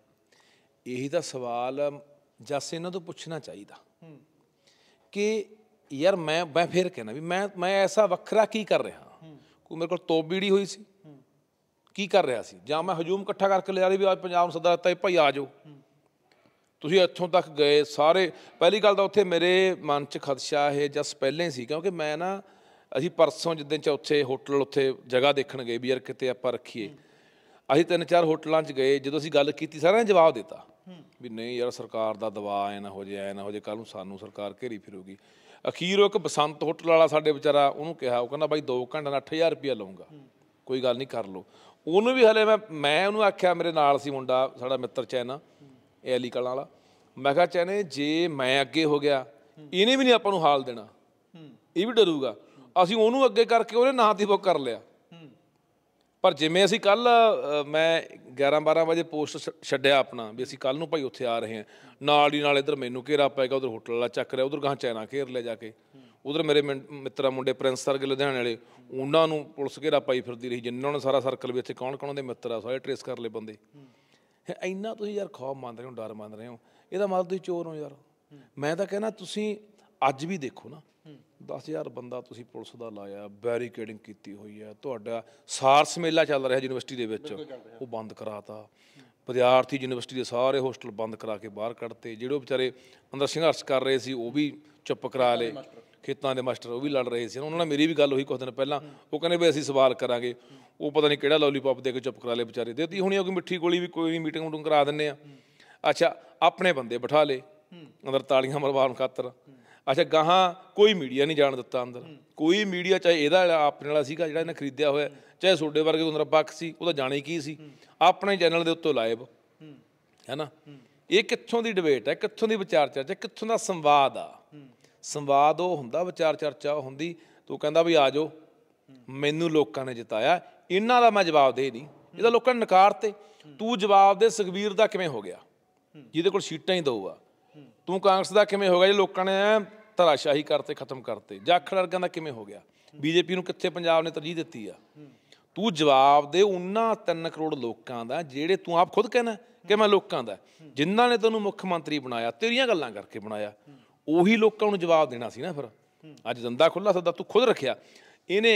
ਇਹੀ ਤਾਂ ਸਵਾਲ ਜਸ ਇਹਨਾਂ ਤੋਂ ਪੁੱਛਣਾ ਚਾਹੀਦਾ ਕਿ ਯਾਰ ਮੈਂ ਮੈਂ ਫੇਰ ਕਹਿੰਦਾ ਵੀ ਮੈਂ ਮੈਂ ਐਸਾ ਵੱਖਰਾ ਕੀ ਕਰ ਰਿਹਾ ਕੋਈ ਮੇਰੇ ਕੋਲ ਤੋਬੀੜੀ ਹੋਈ ਸੀ ਕੀ ਕਰ ਰਿਹਾ ਸੀ ਜਾਂ ਮੈਂ ਹਜੂਮ ਇਕੱਠਾ ਕਰਕੇ ਲਿਆ ਰਹੀ ਵੀ ਅੱਜ ਪੰਜਾਬ ਨੂੰ ਸੱਦਾ ਦਿੱਤਾ ਇਹ ਭਾਈ ਆ ਜਾਓ ਤੁਸੀਂ ਇੱਥੋਂ ਤੱਕ ਗਏ ਸਾਰੇ ਪਹਿਲੀ ਗੱਲ ਤਾਂ ਉੱਥੇ ਮੇਰੇ ਮਨ 'ਚ ਖਦਸ਼ਾ ਇਹ ਜਸ ਪਹਿਲੇ ਸੀ ਕਿਉਂਕਿ ਮੈਂ ਨਾ ਅਸੀਂ ਪਰਸੋਂ ਜਿੱਦਣ ਚੌਥੇ ਹੋਟਲ ਉੱਥੇ ਜਗ੍ਹਾ ਦੇਖਣ ਗਏ ਵੀ ਯਾਰ ਕਿਤੇ ਆਪਾਂ ਰੱਖੀਏ ਅਸੀਂ ਤਿੰਨ ਚਾਰ ਹੋਟਲਾਂ 'ਚ ਗਏ ਜਦੋਂ ਅਸੀਂ ਗੱਲ ਕੀਤੀ ਸਾਰਿਆਂ ਨੇ ਜਵਾਬ ਦਿੱਤਾ ਵੀ ਨਹੀਂ ਯਾਰ ਸਰਕਾਰ ਦਾ ਦਬਾਅ ਐ ਨਾ ਹੋ ਜੇ ਐ ਨਾ ਹੋ ਜੇ ਕੱਲ ਨੂੰ ਸਾਨੂੰ ਸਰਕਾਰ ਘੇਰੀ ਫਿਰੂਗੀ ਅਖੀਰ ਉਹ ਇੱਕ ਬਸੰਤ ਹੋਟਲ ਵਾਲਾ ਸਾਡੇ ਵਿਚਾਰਾ ਉਹਨੂੰ ਕਿਹਾ ਉਹ ਕਹਿੰਦਾ ਬਾਈ 2 ਘੰਟੇ ਦਾ 8000 ਰੁਪਇਆ ਲਵਾਂਗਾ ਕੋਈ ਗੱਲ ਨਹੀਂ ਕਰ ਲਓ ਉਹਨੂੰ ਵੀ ਹਲੇ ਮੈਂ ਮੈਂ ਉਹਨੂੰ ਆਖਿਆ ਮੇਰੇ ਨਾਲ ਸੀ ਮੁੰਡਾ ਸਾਡਾ ਮਿੱਤਰ ਚੈਨਾ ਇਹ ਅਲੀ ਕਲਾਂ ਵਾਲਾ ਮੈਂ ਕਿਹਾ ਚੈਨੇ ਜੇ ਮੈਂ ਅੱਗੇ ਹੋ ਗਿਆ ਇਹਨੇ ਵੀ ਨਹੀਂ ਆਪਾਂ ਨੂੰ ਹਾਲ ਦੇਣਾ ਇਹ ਵੀ ਡਰੂਗਾ ਅਸੀਂ ਉਹਨੂੰ ਅੱਗੇ ਕਰਕੇ ਉਹਨੇ ਨਾਂ ਦੀ ਬੁੱਕ ਕਰ ਲਿਆ ਪਰ ਜਿਵੇਂ ਅਸੀਂ ਕੱਲ ਮੈਂ 11 12 ਵਜੇ ਪੋਸਟ ਛੱਡਿਆ ਆਪਣਾ ਵੀ ਅਸੀਂ ਕੱਲ ਨੂੰ ਭਾਈ ਉੱਥੇ ਆ ਰਹੇ ਹਾਂ ਨਾਲ ਹੀ ਨਾਲ ਇਧਰ ਮੈਨੂੰ ਘੇਰਾ ਪੈ ਗਿਆ ਉਧਰ ਹੋਟਲ ਵਾਲਾ ਚੱਕ ਰਿਹਾ ਉਧਰ ਗਾਂ ਚੈਨਾ ਘੇਰ ਲਿਆ ਜਾ ਕੇ ਉਧਰ ਮੇਰੇ ਮਿੱਤਰਾ ਮੁੰਡੇ ਪ੍ਰਿੰਸ ਸਰਗ ਲੁਧਿਆਣੇ ਵਾਲੇ ਉਹਨਾਂ ਨੂੰ ਪੁਲਿਸ ਘੇਰਾ ਪਾਈ ਫਿਰਦੀ ਰਹੀ ਜਿੰਨਾਂ ਨੇ ਸਾਰਾ ਸਰਕਲ ਵੀ ਇੱਥੇ ਕੌਣ ਕੌਣ ਦੇ ਮਿੱਤਰ ਆ ਸਾਰੇ ਟ੍ਰੇਸ ਕਰ ਲਏ ਬੰਦੇ ਇੰਨਾ ਤੁਸੀਂ ਯਾਰ ਖੌਫ ਮੰਨ ਰਹੇ ਹੋ ਡਰ ਮੰਨ ਰਹੇ ਹੋ ਇਹਦਾ ਮਤਲਬ ਤੁਸੀਂ ਚੋਰ ਹੋ ਯਾਰ ਮੈਂ ਤਾਂ ਕਹਿੰਦਾ ਤੁਸੀਂ ਅੱਜ ਵੀ ਦੇਖੋ ਨਾ 10000 ਬੰਦਾ ਤੁਸੀਂ ਪੁਲਿਸ ਦਾ ਲਾਇਆ ਬੈਰੀਕੇਡਿੰਗ ਕੀਤੀ ਹੋਈ ਹੈ ਤੁਹਾਡਾ ਸਾਰਸ ਮੇਲਾ ਚੱਲ ਰਿਹਾ ਯੂਨੀਵਰਸਿਟੀ ਦੇ ਵਿੱਚ ਉਹ ਬੰਦ ਕਰਾਤਾ ਵਿਦਿਆਰਥੀ ਯੂਨੀਵਰਸਿਟੀ ਦੇ ਸਾਰੇ ਹੋਸਟਲ ਬੰਦ ਕਰਾ ਕੇ ਬਾਹਰ ਕੱਢਤੇ ਜਿਹੜੇ ਵਿਚਾਰੇ ਅੰਦਰ ਸੰਘਰਸ਼ ਕਰ ਰਹੇ ਸੀ ਉਹ ਵੀ ਚੁੱਪ ਕਰਾ ਲਏ ਖੇਤਾਂ ਦੇ ਮਾਸਟਰ ਉਹ ਵੀ ਲੜ ਰਹੇ ਸੀ ਉਹਨਾਂ ਨਾਲ ਮੇਰੀ ਵੀ ਗੱਲ ਹੋਈ ਕੁਝ ਦਿਨ ਪਹਿਲਾਂ ਉਹ ਕਹਿੰਦੇ ਵੀ ਅਸੀਂ ਸਵਾਲ ਕਰਾਂਗੇ ਉਹ ਪਤਾ ਨਹੀਂ ਕਿਹੜਾ ਲੌਲੀਪੌਪ ਦੇ ਕੇ ਚੁੱਪ ਕਰਾ ਲਏ ਵਿਚਾਰੇ ਦੇਤੀ ਹੋਣੀ ਉਹ ਕਿ ਮਿੱਠੀ ਗੋਲੀ ਵੀ ਕੋਈ ਮੀਟਿੰਗ ਮੂਟਿੰਗ ਕਰਾ ਦਿੰਨੇ ਆ ਅੱਛਾ ਆਪਣੇ ਬੰਦੇ ਬਿਠਾ ਲੇ ਅੰਦਰ ਤਾਲੀਆਂ ਮਰਵਾਉਣ ਖਾਤਰ ਅੱਛਾ ਗਾਹਾਂ ਕੋਈ ਮੀਡੀਆ ਨਹੀਂ ਜਾਣ ਦਿੱਤਾ ਅੰਦਰ ਕੋਈ ਮੀਡੀਆ ਚਾਹੇ ਇਹਦਾ ਆਪਣੇ ਵਾਲਾ ਸੀਗਾ ਜਿਹੜਾ ਇਹਨੇ ਖਰੀਦਿਆ ਹੋਇਆ ਚਾਹੇ ਸੋਡੇ ਵਰਗੇ ਉਹਨਾਂ ਦਾ ਸੀ ਉਹ ਤਾਂ ਜਾਣੇ ਕੀ ਸੀ ਆਪਣੇ ਚੈਨਲ ਦੇ ਉੱਤੇ ਲਾਈਵ ਹੈਨਾ ਇਹ ਕਿੱਥੋਂ ਦੀ ਡਿਬੇਟ ਹੈ ਕਿੱਥੋਂ ਦੀ ਵਿਚਾਰ ਚਰਚਾ ਕਿੱਥੋਂ ਦਾ ਸੰਵਾਦ ਆ ਸੰਵਾਦ ਉਹ ਹੁੰਦਾ ਵਿਚਾਰ ਚਰਚਾ ਹੁੰਦੀ ਤੂੰ ਕਹਿੰਦਾ ਵੀ ਆਜੋ ਮੈਨੂੰ ਲੋਕਾਂ ਨੇ ਜਿਤਾਇਆ ਇਹਨਾਂ ਦਾ ਮੈਂ ਜਵਾਬ ਦੇ ਨਹੀਂ ਇਹਦਾ ਲੋਕਾਂ ਨੇ ਨਕਾਰ ਤੇ ਤੂੰ ਜਵਾਬ ਦੇ ਸੁਖਵੀਰ ਦਾ ਕਿਵੇਂ ਹੋ ਗਿਆ ਜਿਹਦੇ ਕੋਲ ਸੀਟਾਂ ਹੀ ਦੋ ਆ ਤੂੰ ਕਾਂਗਰਸ ਦਾ ਕਿਵੇਂ ਹੋ ਗਿਆ ਜੇ ਲੋਕਾਂ ਨੇ ਧਰਾਸ਼ਾਹੀ ਕਰਤੇ ਖਤਮ ਕਰਤੇ ਜਾਖੜ ਵਰਗਾਂ ਦਾ ਕਿਵੇਂ ਹੋ ਗਿਆ ਬੀਜੇਪੀ ਨੂੰ ਕਿੱਥੇ ਪੰਜਾਬ ਨੇ ਤਰਜੀਹ ਦਿੱਤੀ ਆ ਤੂੰ ਜਵਾਬ ਦੇ ਉਹਨਾਂ 3 ਕਰੋੜ ਲੋਕਾਂ ਦਾ ਜਿਹੜੇ ਤੂੰ ਆਪ ਖੁਦ ਕਹਿੰਦਾ ਕਿ ਮੈਂ ਲੋਕਾਂ ਦਾ ਜਿਨ੍ਹਾਂ ਨੇ ਤੈਨੂੰ ਮੁੱਖ ਮੰਤਰੀ ਬਣਾਇਆ ਤੇਰੀਆਂ ਗੱਲਾਂ ਕਰਕੇ ਬਣਾਇਆ ਉਹੀ ਲੋਕਾਂ ਨੂੰ ਜਵਾਬ ਦੇਣਾ ਸੀ ਨਾ ਫਿਰ ਅੱਜ ਦੰਦਾ ਖੁੱਲਾ ਸਦਾ ਤੂੰ ਖੁਦ ਰੱਖਿਆ ਇਹਨੇ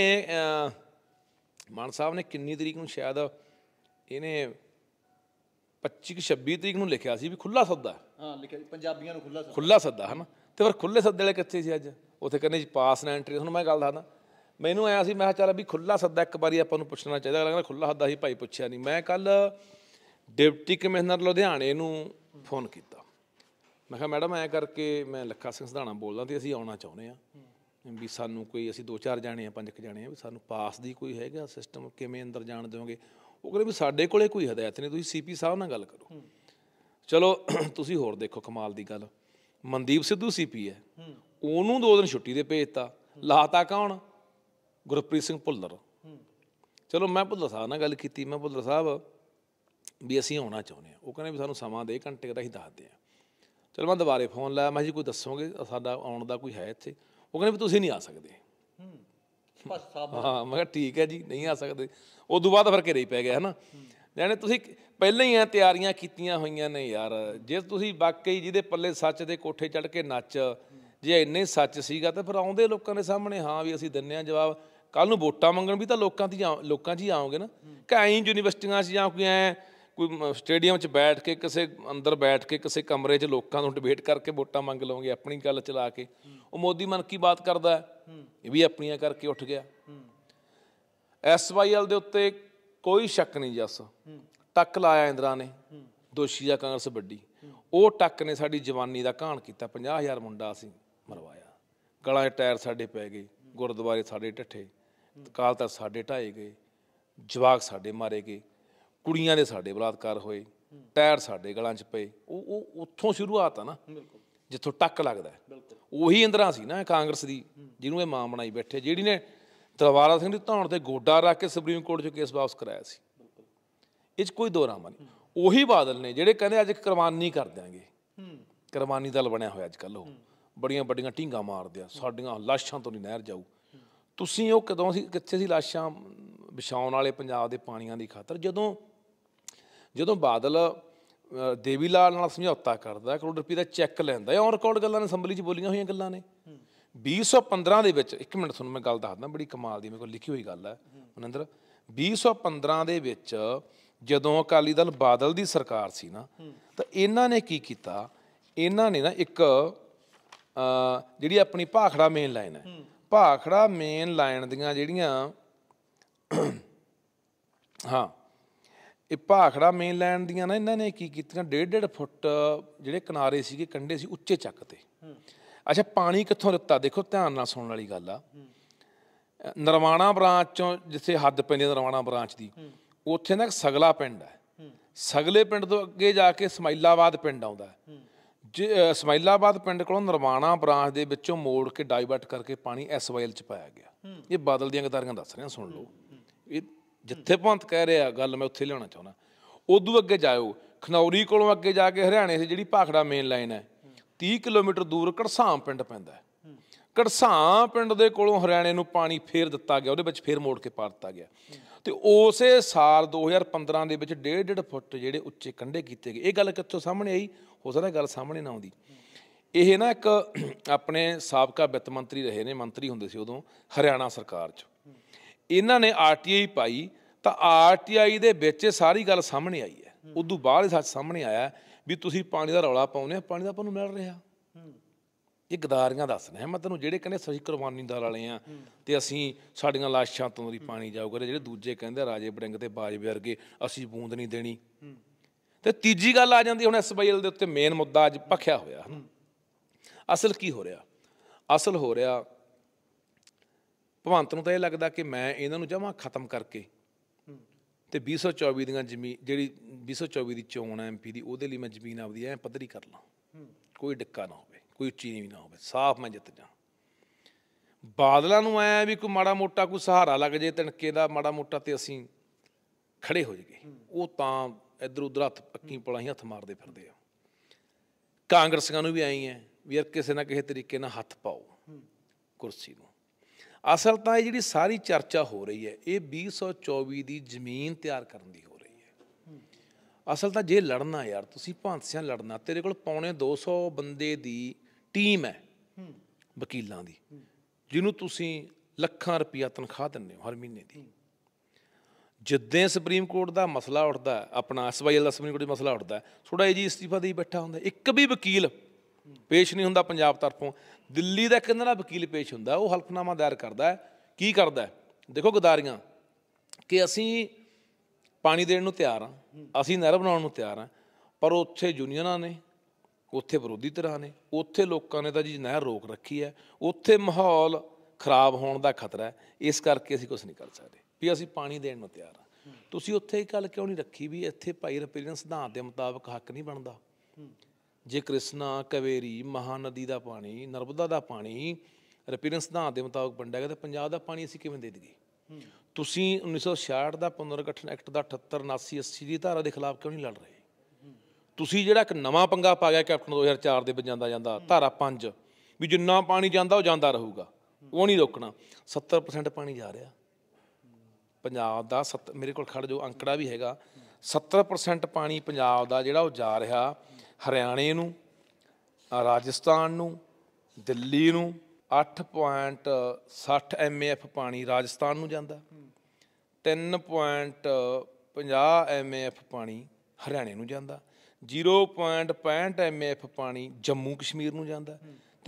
ਮਾਨ ਸਾਹਿਬ ਨੇ ਕਿੰਨੀ ਤਰੀਕ ਨੂੰ ਸ਼ਾਇਦ ਇਹਨੇ 25 26 ਤਰੀਕ ਨੂੰ ਲਿਖਿਆ ਸੀ ਵੀ ਖੁੱਲਾ ਸੱਦਾ ਹਾਂ ਲਿਖਿਆ ਪੰਜਾਬੀਆਂ ਨੂੰ ਖੁੱਲਾ ਸੱਦਾ ਖੁੱਲਾ ਸੱਦਾ ਹਨ ਤੇ ਫਿਰ ਖੁੱਲੇ ਸੱਦੇ ਵਾਲੇ ਕਿੱਥੇ ਸੀ ਅੱਜ ਉਥੇ ਕਹਿੰਦੇ ਜੀ ਪਾਸ ਨਾ ਐਂਟਰੀ ਤੁਹਾਨੂੰ ਮੈਂ ਗੱਲ ਦੱਸਦਾ ਮੈਨੂੰ ਆਇਆ ਸੀ ਮੈਂ ਕਿਹਾ ਚੱਲ ਵੀ ਖੁੱਲਾ ਸੱਦਾ ਇੱਕ ਵਾਰੀ ਆਪਾਂ ਨੂੰ ਪੁੱਛਣਾ ਚਾਹੀਦਾ ਅਗਲਾ ਖੁੱਲਾ ਸੱਦਾ ਸੀ ਭਾਈ ਪੁੱਛਿਆ ਨਹੀਂ ਮੈਂ ਕੱਲ ਡਿਪਟੀ ਕਮਿਸ਼ਨਰ ਲੁਧਿਆਣੇ ਨੂੰ ਫੋਨ ਕੀਤਾ ਮੈਂ ਕਿਹਾ ਮੈਡਮ ਐ ਕਰਕੇ ਮੈਂ ਲੱਖਾ ਸਿੰਘ ਸਧਾਣਾ ਬੋਲਦਾ ਤੇ ਅਸੀਂ ਆਉਣਾ ਚਾਹੁੰਦੇ ਆ ਵੀ ਸਾਨੂੰ ਕੋਈ ਅਸੀਂ ਦੋ ਚਾਰ ਜਾਣੇ ਆ ਪੰਜ ਇੱਕ ਜਾਣੇ ਆ ਵੀ ਸਾਨੂੰ ਪਾਸ ਦੀ ਕੋਈ ਹੈਗਾ ਸਿਸਟਮ ਕਿਵੇਂ ਅੰਦਰ ਜਾਣ ਦੇਵੋਗੇ ਉਹ ਕਹਿੰਦੇ ਵੀ ਸਾਡੇ ਕੋਲੇ ਕੋਈ ਹਦਾਇਤ ਨਹੀਂ ਤੁਸੀਂ ਸੀਪੀ ਸਾਹਿਬ ਨਾਲ ਗੱਲ ਕਰੋ ਚਲੋ ਤੁਸੀਂ ਹੋਰ ਦੇਖੋ ਕਮਾਲ ਦੀ ਗੱਲ ਮਨਦੀਪ ਸਿੱਧੂ ਸੀਪੀ ਹੈ ਉਹਨੂੰ ਦੋ ਦਿਨ ਛੁੱਟੀ ਦੇ ਭੇਜਤਾ ਲਾਤਾ ਕੌਣ ਗੁਰਪ੍ਰੀਤ ਸਿੰਘ ਭੁੱਲਰ ਚਲੋ ਮੈਂ ਭੁੱਲਰ ਸਾਹਿਬ ਨਾਲ ਗੱਲ ਕੀਤੀ ਮੈਂ ਭੁੱਲਰ ਸਾਹਿਬ ਵੀ ਅਸੀਂ ਆਉਣਾ ਚਾਹੁੰਦੇ ਆ ਉਹ ਕਹਿੰਦੇ ਵੀ ਸਾਨੂੰ ਸਮਾਂ ਦੇ ਘੰਟੇ ਦਾ ਹੀ ਦੱਸਦੇ ਆ ਚਲ ਮੈਂ ਦੁਬਾਰੇ ਫੋਨ ਲਾਇਆ ਮੈਂ ਜੀ ਕੋਈ ਦੱਸੋਗੇ ਸਾਡਾ ਆਉਣ ਦਾ ਕੋਈ ਹੈ ਇੱਥੇ ਉਹ ਕਹਿੰਦੇ ਵੀ ਤੁਸੀਂ ਨਹੀਂ ਆ ਸਕਦੇ ਹਾਂ ਮੈਂ ਕਿਹਾ ਠੀਕ ਹੈ ਜੀ ਨਹੀਂ ਆ ਸਕਦੇ ਉਸ ਤੋਂ ਬਾਅਦ ਫਿਰ ਘੇਰੇ ਪੈ ਗਿਆ ਹਨਾ ਯਾਨੀ ਤੁਸੀਂ ਪਹਿਲਾਂ ਹੀ ਆ ਤਿਆਰੀਆਂ ਕੀਤੀਆਂ ਹੋਈਆਂ ਨੇ ਯਾਰ ਜੇ ਤੁਸੀਂ ਵਾਕਈ ਜਿਹਦੇ ਪੱਲੇ ਸੱਚ ਦੇ ਕੋਠੇ ਚੜ ਕੇ ਨੱਚ ਜੇ ਇੰਨੇ ਸੱਚ ਸੀਗਾ ਤਾਂ ਫਿਰ ਆਉਂਦੇ ਲੋਕਾਂ ਦੇ ਸਾਹਮਣੇ ਹਾਂ ਵੀ ਅਸੀਂ ਦਿੰਨੇ ਆ ਜਵਾਬ ਕੱਲ ਨੂੰ ਵੋਟਾਂ ਮੰਗਣ ਵੀ ਤਾਂ ਲੋਕਾਂ ਦੀ ਲੋਕਾਂ ਜੀ ਆਉਂਗੇ ਨਾ ਕਿ ਐਂ ਯੂਨੀਵਰਸਿਟੀਆਂ 'ਚ ਜਾਂ ਕੋਈ ਐ ਕੋਈ ਸਟੇਡੀਅਮ 'ਚ ਬੈਠ ਕੇ ਕਿਸੇ ਅੰਦਰ ਬੈਠ ਕੇ ਕਿਸੇ ਕਮਰੇ 'ਚ ਲੋਕਾਂ ਨੂੰ ਡਿਬੇਟ ਕਰਕੇ ਵੋਟਾਂ ਮੰਗ ਲਓਗੇ ਆਪਣੀ ਗੱਲ ਚਲਾ ਕੇ ਉਹ ਮੋਦੀ ਮਨ ਕੀ ਬਾਤ ਕਰਦਾ ਇਹ ਵੀ ਆਪਣੀਆਂ ਕਰਕੇ ਉੱਠ ਗਿਆ ਐਸਵਾਈਐਲ ਦੇ ਉੱਤੇ ਕੋਈ ਸ਼ੱਕ ਨਹੀਂ ਜੱਸ ਟੱਕ ਲਾਇਆ ਇੰਦਰਾ ਨੇ ਦੋਸ਼ੀ ਆ ਕਾਂਗਰਸ ਵੱਡੀ ਉਹ ਟੱਕ ਨੇ ਸਾਡੀ ਜਵਾਨੀ ਦਾ ਕਾਣ ਕੀਤਾ 50000 ਮੁੰਡਾ ਸੀ ਮਰਵਾਇਆ ਗਲਾਂ ਦੇ ਟਾਇਰ ਸਾਡੇ ਪੈ ਗਏ ਗੁਰਦੁਆਰੇ ਸਾਡੇ ਢੱਠੇ ਕਾਲ ਤਾਂ ਸਾਡੇ ਢਾਏ ਗਏ ਜਵਾਕ ਸਾਡੇ ਮਾਰੇ ਗਏ ਕੁੜੀਆਂ ਦੇ ਸਾਡੇ ਬਲਾਤਕਾਰ ਹੋਏ ਟਾਇਰ ਸਾਡੇ ਗਲਾਂ 'ਚ ਪਏ ਉਹ ਉਹ ਉੱਥੋਂ ਸ਼ੁਰੂਆਤ ਆ ਨਾ ਬਿਲਕੁਲ ਜਿੱਥੋਂ ਟੱਕ ਲੱਗਦਾ ਹੈ ਉਹੀ ਇੰਦਰਾ ਸੀ ਨਾ ਕਾਂਗਰਸ ਦੀ ਜਿਹਨੂੰ ਇਹ ਮਾਂ ਬਣਾਈ ਬੈਠੇ ਜਿਹੜੀ ਨੇ ਦਰਬਾਰਾ ਸਿੰਘ ਦੀ ਧੌਣ ਤੇ ਗੋਡਾ ਰੱਖ ਕੇ ਸੁਪਰੀਮ ਕੋਰਟ 'ਚ ਕੇਸ ਵਾਪਸ ਕਰਾਇਆ ਸੀ ਇਹ 'ਚ ਕੋਈ ਦੋਰਾ ਮਨ ਨਹੀਂ ਉਹੀ ਬਾਦਲ ਨੇ ਜਿਹੜੇ ਕਹਿੰਦੇ ਅੱਜ ਕੁਰਬਾਨੀ ਕਰ ਦਿਆਂਗੇ ਕੁਰਬਾਨੀ ਦਲ ਬਣਿਆ ਹੋਇਆ ਅੱਜ ਕੱਲ ਉਹ ਬੜੀਆਂ ਵੱਡੀਆਂ ਢੀਂਗਾ ਮਾਰਦੇ ਆ ਸਾਡੀਆਂ ਲਾਸ਼ਾਂ ਤੋਂ ਨਹੀਂ ਨਹਿਰ ਜਾਊ ਤੁਸੀਂ ਉਹ ਕਦੋਂ ਸੀ ਕਿੱਥੇ ਸੀ ਲਾਸ਼ਾਂ ਵਿਛਾਉਣ ਵਾਲੇ ਪੰਜਾਬ ਦੇ ਪਾਣੀਆਂ ਦੀ ਖਾਤਰ ਜਦੋਂ ਜਦੋਂ ਬਾਦਲ ਦੇਵੀ ਲਾਲ ਨਾਲ ਸਮਝੌਤਾ ਕਰਦਾ ਕਰੋੜ ਰੁਪਏ ਦਾ ਚੈੱਕ ਲੈਂਦਾ ਹੈ ਔਨ ਰਿਕਾਰਡ ਗੱਲਾਂ ਨੇ ਅਸੈਂਬਲੀ 'ਚ ਬੋਲੀਆਂ ਹੋਈਆਂ ਗੱਲਾਂ ਨੇ 2015 ਦੇ ਵਿੱਚ ਇੱਕ ਮਿੰਟ ਤੁਹਾਨੂੰ ਮੈਂ ਗੱਲ ਦੱਸਦਾ ਬੜੀ ਕਮਾਲ ਦੀ ਮੇਰੇ ਕੋਲ ਲਿਖੀ ਹੋਈ ਗੱਲ ਹੈ ਮਨਿੰਦਰ 2015 ਦੇ ਵਿੱਚ ਜਦੋਂ ਅਕਾਲੀ ਦਲ ਬਾਦਲ ਦੀ ਸਰਕਾਰ ਸੀ ਨਾ ਤਾਂ ਇਹਨਾਂ ਨੇ ਕੀ ਕੀਤਾ ਇਹਨਾਂ ਨੇ ਨਾ ਇੱਕ ਜਿਹੜੀ ਆਪਣੀ ਭਾਖੜਾ ਮੇਨ ਲਾਈਨ ਹੈ ਭਾਖੜਾ ਮੇਨ ਲਾਈਨ ਦੀਆਂ ਜਿਹੜੀਆਂ ਹਾਂ ਇਹ ਭਾਖੜਾ ਮੇਨ ਲੈਂਡ ਦੀਆਂ ਨਾ ਇਹਨਾਂ ਨੇ ਕੀ ਕੀਤੀਆਂ ਡੇਢ ਡੇਢ ਫੁੱਟ ਜਿਹੜੇ ਕਿਨਾਰੇ ਸੀਗੇ ਕੰਡੇ ਸੀ ਉੱਚੇ ਚੱਕ ਤੇ ਅੱਛਾ ਪਾਣੀ ਕਿੱਥੋਂ ਦਿੱਤਾ ਦੇਖੋ ਧਿਆਨ ਨਾਲ ਸੁਣਨ ਵਾਲੀ ਗੱਲ ਆ ਨਰਵਾਣਾ ਬ੍ਰਾਂਚ ਚੋਂ ਜਿੱਥੇ ਹੱਦ ਪੈਂਦੀ ਨਰਵਾਣਾ ਬ੍ਰਾਂਚ ਦੀ ਉੱਥੇ ਨਾ ਇੱਕ ਸਗਲਾ ਪਿੰਡ ਹੈ ਸਗਲੇ ਪਿੰਡ ਤੋਂ ਅੱਗੇ ਜਾ ਕੇ ਸਮਾਈਲਾਬਾਦ ਪਿੰਡ ਆਉਂਦਾ ਹੈ ਸਮਾਈਲਾਬਾਦ ਪਿੰਡ ਕੋਲੋਂ ਨਰਵਾਣਾ ਬ੍ਰਾਂਚ ਦੇ ਵਿੱਚੋਂ ਮੋੜ ਕੇ ਡਾਈਵਰਟ ਕਰਕੇ ਪਾਣੀ ਐਸਵਾਈਐਲ ਚ ਪਾਇਆ ਗਿਆ ਇਹ ਬਾਦਲ ਦੀਆਂ ਗਦਾਰੀਆਂ ਦੱਸ ਰਿਹਾ ਸੁਣ ਲਓ ਇਹ ਜਿੱਥੇ ਭੰਤ ਕਹਿ ਰਿਹਾ ਗੱਲ ਮੈਂ ਉੱਥੇ ਲਿਆਉਣਾ ਚਾਹੁੰਦਾ ਉਦੋਂ ਅੱਗੇ ਜਾਇਓ ਖਨੌਰੀ ਕੋਲੋਂ ਅੱਗੇ ਜਾ ਕੇ ਹਰਿਆਣੇ ਦੀ ਜਿਹੜੀ ਭਾਖੜਾ ਮੇਨ ਲਾਈਨ ਹੈ 30 ਕਿਲੋਮੀਟਰ ਦੂਰ ਕੜਸਾਂ ਪਿੰਡ ਪੈਂਦਾ ਹੈ ਕੜਸਾਂ ਪਿੰਡ ਦੇ ਕੋਲੋਂ ਹਰਿਆਣੇ ਨੂੰ ਪਾਣੀ ਫੇਰ ਦਿੱਤਾ ਗਿਆ ਉਹਦੇ ਵਿੱਚ ਫੇਰ ਮੋੜ ਕੇ ਪਾ ਦਿੱਤਾ ਗਿਆ ਤੇ ਉਸੇ ਸਾਲ 2015 ਦੇ ਵਿੱਚ 1.5 ਫੁੱਟ ਜਿਹੜੇ ਉੱਚੇ ਕੰਢੇ ਕੀਤੇ ਗਏ ਇਹ ਗੱਲ ਕਿੱਥੋਂ ਸਾਹਮਣੇ ਆਈ ਹੋ ਸਕਦਾ ਗੱਲ ਸਾਹਮਣੇ ਨਾ ਆਉਂਦੀ ਇਹ ਨਾ ਇੱਕ ਆਪਣੇ ਸਾਬਕਾ ਵਿੱਤ ਮੰਤਰੀ ਰਹੇ ਨੇ ਮੰਤਰੀ ਹੁੰਦੇ ਸੀ ਉਦੋਂ ਹਰਿਆਣਾ ਸਰਕਾਰ 'ਚ ਇਹਨਾਂ ਨੇ ਆਰਟੀਆਈ ਪਾਈ ਤਾਂ ਆਰਟੀਆਈ ਦੇ ਵਿੱਚ ਸਾਰੀ ਗੱਲ ਸਾਹਮਣੇ ਆਈ ਹੈ ਉਦੋਂ ਬਾਅਦ ਹੀ ਸੱਚ ਸਾਹਮਣੇ ਆਇਆ ਵੀ ਤੁਸੀਂ ਪਾਣੀ ਦਾ ਰੌਲਾ ਪਾਉਂਦੇ ਆ ਪਾਣੀ ਦਾ ਆਪਾਂ ਨੂੰ ਮਿਲ ਰਿਹਾ ਇਹ ਗਦਾਰੀਆਂ ਦੱਸ ਰਿਹਾ ਮੈਂ ਤੈਨੂੰ ਜਿਹੜੇ ਕਹਿੰਦੇ ਸਹੀ ਕੁਰਬਾਨੀ ਵਾਲੇ ਆ ਤੇ ਅਸੀਂ ਸਾਡੀਆਂ ਲਾਸ਼ਾਂ ਤੋਂ ਦੀ ਪਾਣੀ ਜਾਊਗਾ ਜਿਹੜੇ ਦੂਜੇ ਕਹਿੰਦੇ ਰਾਜੇ ਬੜਿੰਗ ਤੇ ਬਾਜ ਵਰਗੇ ਅਸੀਂ ਬੂੰਦ ਨਹੀਂ ਦੇਣੀ ਤੇ ਤੀਜੀ ਗੱਲ ਆ ਜਾਂਦੀ ਹੁਣ ਐਸਬੀਐਲ ਦੇ ਉੱਤੇ ਮੇਨ ਮੁੱਦਾ ਅੱਜ ਭਖਿਆ ਹੋਇਆ ਅਸਲ ਕੀ ਹੋ ਰਿਹਾ ਅਸਲ ਹੋ ਰਿਹਾ ਭਵੰਤ ਨੂੰ ਤਾਂ ਇਹ ਲੱਗਦਾ ਕਿ ਮੈਂ ਇਹਨਾਂ ਨੂੰ ਜਮਾ ਖਤਮ ਕਰਕੇ ਤੇ 2024 ਦੀਆਂ ਜ਼ਮੀਨ ਜਿਹੜੀ 2024 ਦੀ ਚੋਣ ਐ ਐਮਪੀ ਦੀ ਉਹਦੇ ਲਈ ਮੈਂ ਜ਼ਮੀਨ ਆਪਦੀ ਐ ਪੱਧਰੀ ਕਰ ਲਾਂ ਕੋਈ ਡਿੱਕਾ ਨਾ ਹੋਵੇ ਕੋਈ ਉੱਚੀ ਨਹੀਂ ਨਾ ਹੋਵੇ ਸਾਫ਼ ਮੈਂ ਜਿੱਤ ਜਾ ਬਾਦਲਾਂ ਨੂੰ ਐ ਵੀ ਕੋਈ ਮਾੜਾ ਮੋਟਾ ਕੋਈ ਸਹਾਰਾ ਲੱਗ ਜੇ ਤਣਕੇ ਦਾ ਮਾੜਾ ਮੋਟਾ ਤੇ ਅਸੀਂ ਖੜੇ ਹੋ ਜਾਈਏ ਉਹ ਤਾਂ ਇੱਧਰ ਉੱਧਰ ਹੱਥ ਪੱਕੀ ਪੜਾ ਹੀ ਹੱਥ ਮਾਰਦੇ ਫਿਰਦੇ ਆ ਕਾਂਗਰਸੀਆਂ ਨੂੰ ਵੀ ਆਈ ਐ ਵੀ ਕਿਸੇ ਨਾ ਕਿਸੇ ਤਰੀਕੇ ਨਾਲ ਹੱਥ ਪਾਓ ਕੁਰਸੀ ਨੂੰ ਅਸਲ ਤਾਂ ਇਹ ਜਿਹੜੀ ਸਾਰੀ ਚਰਚਾ ਹੋ ਰਹੀ ਹੈ ਇਹ 2024 ਦੀ ਜ਼ਮੀਨ ਤਿਆਰ ਕਰਨ ਦੀ ਹੋ ਰਹੀ ਹੈ ਅਸਲ ਤਾਂ ਜੇ ਲੜਨਾ ਯਾਰ ਤੁਸੀਂ ਭਾਂਸਿਆਂ ਲੜਨਾ ਤੇਰੇ ਕੋਲ ਪੌਣੇ 200 ਬੰਦੇ ਦੀ ਟੀਮ ਹੈ ਵਕੀਲਾਂ ਦੀ ਜਿਹਨੂੰ ਤੁਸੀਂ ਲੱਖਾਂ ਰੁਪਇਆ ਤਨਖਾਹ ਦਿੰਦੇ ਹੋ ਹਰ ਮਹੀਨੇ ਦੀ ਜਿੱਦਾਂ ਸੁਪਰੀਮ ਕੋਰਟ ਦਾ ਮਸਲਾ ਉੱਠਦਾ ਆਪਣਾ ਐਸਵਾਈਐਲ ਦਾ ਸੁਪਰੀਮ ਕੋਰਟ ਦਾ ਮਸਲਾ ਉੱਠਦਾ ਥੋੜਾ ਜੀ ਇਸਤੀਫਾ ਦੇ ਬੈਠਾ ਹੁੰਦਾ ਇੱਕ ਵੀ ਵਕੀਲ ਪੇਸ਼ ਨਹੀਂ ਹੁੰਦਾ ਪੰਜਾਬ ਤਰਫੋਂ ਦਿੱਲੀ ਦਾ ਕਹਿੰਦਾ ਨਾ ਵਕੀਲ ਪੇਸ਼ ਹੁੰਦਾ ਉਹ ਹਲਫਨਾਮਾ ਦਾਇਰ ਕਰਦਾ ਕੀ ਕਰਦਾ ਦੇਖੋ ਗਦਾਰੀਆਂ ਕਿ ਅਸੀਂ ਪਾਣੀ ਦੇਣ ਨੂੰ ਤਿਆਰ ਆ ਅਸੀਂ ਨਹਿਰ ਬਣਾਉਣ ਨੂੰ ਤਿਆਰ ਆ ਪਰ ਉੱਥੇ ਯੂਨੀਅਨਾਂ ਨੇ ਉੱਥੇ ਵਿਰੋਧੀ ਧਿਰਾਂ ਨੇ ਉੱਥੇ ਲੋਕਾਂ ਨੇ ਤਾਂ ਜੀ ਨਹਿਰ ਰੋਕ ਰੱਖੀ ਹੈ ਉੱਥੇ ਮਾਹੌਲ ਖਰਾਬ ਹੋਣ ਦਾ ਖਤਰਾ ਹੈ ਇਸ ਕਰਕੇ ਅਸੀਂ ਕੁਝ ਨਹੀਂ ਕਰ ਸਕਦੇ ਵੀ ਅਸੀਂ ਪਾਣੀ ਦੇਣ ਨੂੰ ਤਿਆਰ ਆ ਤੁਸੀਂ ਉੱਥੇ ਇਹ ਗੱਲ ਕਿਉਂ ਨਹੀਂ ਰੱਖੀ ਵੀ ਇੱਥੇ ਭਾਈ ਰਪੀਰੀਅਨ ਸਿਧਾਂਤ ਦੇ ਮੁਤਾਬਕ ਹੱਕ ਨਹੀਂ ਬਣਦਾ ਜੇ ਕ੍ਰਿਸ਼ਨਾ ਕਵੇਰੀ ਮਹਾਨਦੀ ਦਾ ਪਾਣੀ ਨਰਮਦਾ ਦਾ ਪਾਣੀ ਰਪੀਰਨ ਸਿਧਾਂਤ ਦੇ ਮੁਤਾਬਕ ਵੰਡਿਆ ਗਿਆ ਤਾਂ ਪੰਜਾਬ ਦਾ ਪਾਣੀ ਅਸੀਂ ਕਿਵੇਂ ਦੇ ਦਈਏ ਤੁਸੀਂ 1966 ਦਾ ਪੁਨਰਗਠਨ ਐਕਟ ਦਾ 78 79 80 ਦੀ ਧਾਰਾ ਦੇ ਖਿਲਾਫ ਕਿਉਂ ਨਹੀਂ ਲੜ ਰਹੇ ਤੁਸੀਂ ਜਿਹੜਾ ਇੱਕ ਨਵਾਂ ਪੰਗਾ ਪਾ ਗਿਆ ਕੈਪਟਨ 2004 ਦੇ ਵਿੱਚ ਜਾਂਦਾ ਜਾਂਦਾ ਧਾਰਾ 5 ਵੀ ਜਿੰਨਾ ਪਾਣੀ ਜਾਂਦਾ ਉਹ ਜਾਂਦਾ ਰਹੂਗਾ ਉਹ ਨਹੀਂ ਰੋਕਣਾ 70% ਪਾਣੀ ਜਾ ਰਿਹਾ ਪੰਜਾਬ ਦਾ ਮੇਰੇ ਕੋਲ ਖੜ ਜੋ ਅੰਕੜਾ ਵੀ ਹੈਗਾ 70% ਪਾਣੀ ਪੰਜਾਬ ਦਾ ਜਿਹੜਾ ਉਹ ਜਾ ਰਿਹਾ ਹਰਿਆਣੇ ਨੂੰ ਰਾਜਸਥਾਨ ਨੂੰ ਦਿੱਲੀ ਨੂੰ 8.60 ਐਮਐਫ ਪਾਣੀ ਰਾਜਸਥਾਨ ਨੂੰ ਜਾਂਦਾ 3.50 ਐਮਐਫ ਪਾਣੀ ਹਰਿਆਣੇ ਨੂੰ ਜਾਂਦਾ 0.65 ਐਮਐਫ ਪਾਣੀ ਜੰਮੂ ਕਸ਼ਮੀਰ ਨੂੰ ਜਾਂਦਾ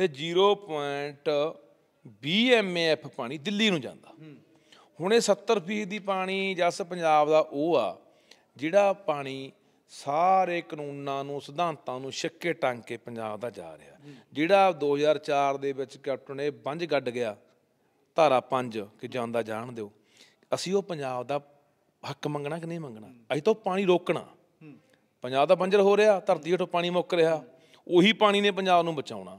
ਤੇ 0.20 ਐਮਐਫ ਪਾਣੀ ਦਿੱਲੀ ਨੂੰ ਜਾਂਦਾ ਹੁਣ ਇਹ 70% ਦੀ ਪਾਣੀ ਜਸ ਪੰਜਾਬ ਦਾ ਉਹ ਆ ਜਿਹੜਾ ਪਾਣੀ ਸਾਰੇ ਕਾਨੂੰਨਾਂ ਨੂੰ ਸਿਧਾਂਤਾਂ ਨੂੰ ਛੱਕੇ ਟੰਗ ਕੇ ਪੰਜਾਬ ਦਾ ਜਾ ਰਿਹਾ ਜਿਹੜਾ 2004 ਦੇ ਵਿੱਚ ਕੈਪਟਨ ਇਹ ਬੰਝ ਗੱਡ ਗਿਆ ਧਾਰਾ 5 ਕਿ ਜਾਂਦਾ ਜਾਣ ਦਿਓ ਅਸੀਂ ਉਹ ਪੰਜਾਬ ਦਾ ਹੱਕ ਮੰਗਣਾ ਕਿ ਨਹੀਂ ਮੰਗਣਾ ਅਸੀਂ ਤਾਂ ਪਾਣੀ ਰੋਕਣਾ ਪੰਜਾਬ ਦਾ ਬੰਜਰ ਹੋ ਰਿਹਾ ਧਰਤੀ ਹੇਠੋਂ ਪਾਣੀ ਮੁੱਕ ਰਿਹਾ ਉਹੀ ਪਾਣੀ ਨੇ ਪੰਜਾਬ ਨੂੰ ਬਚਾਉਣਾ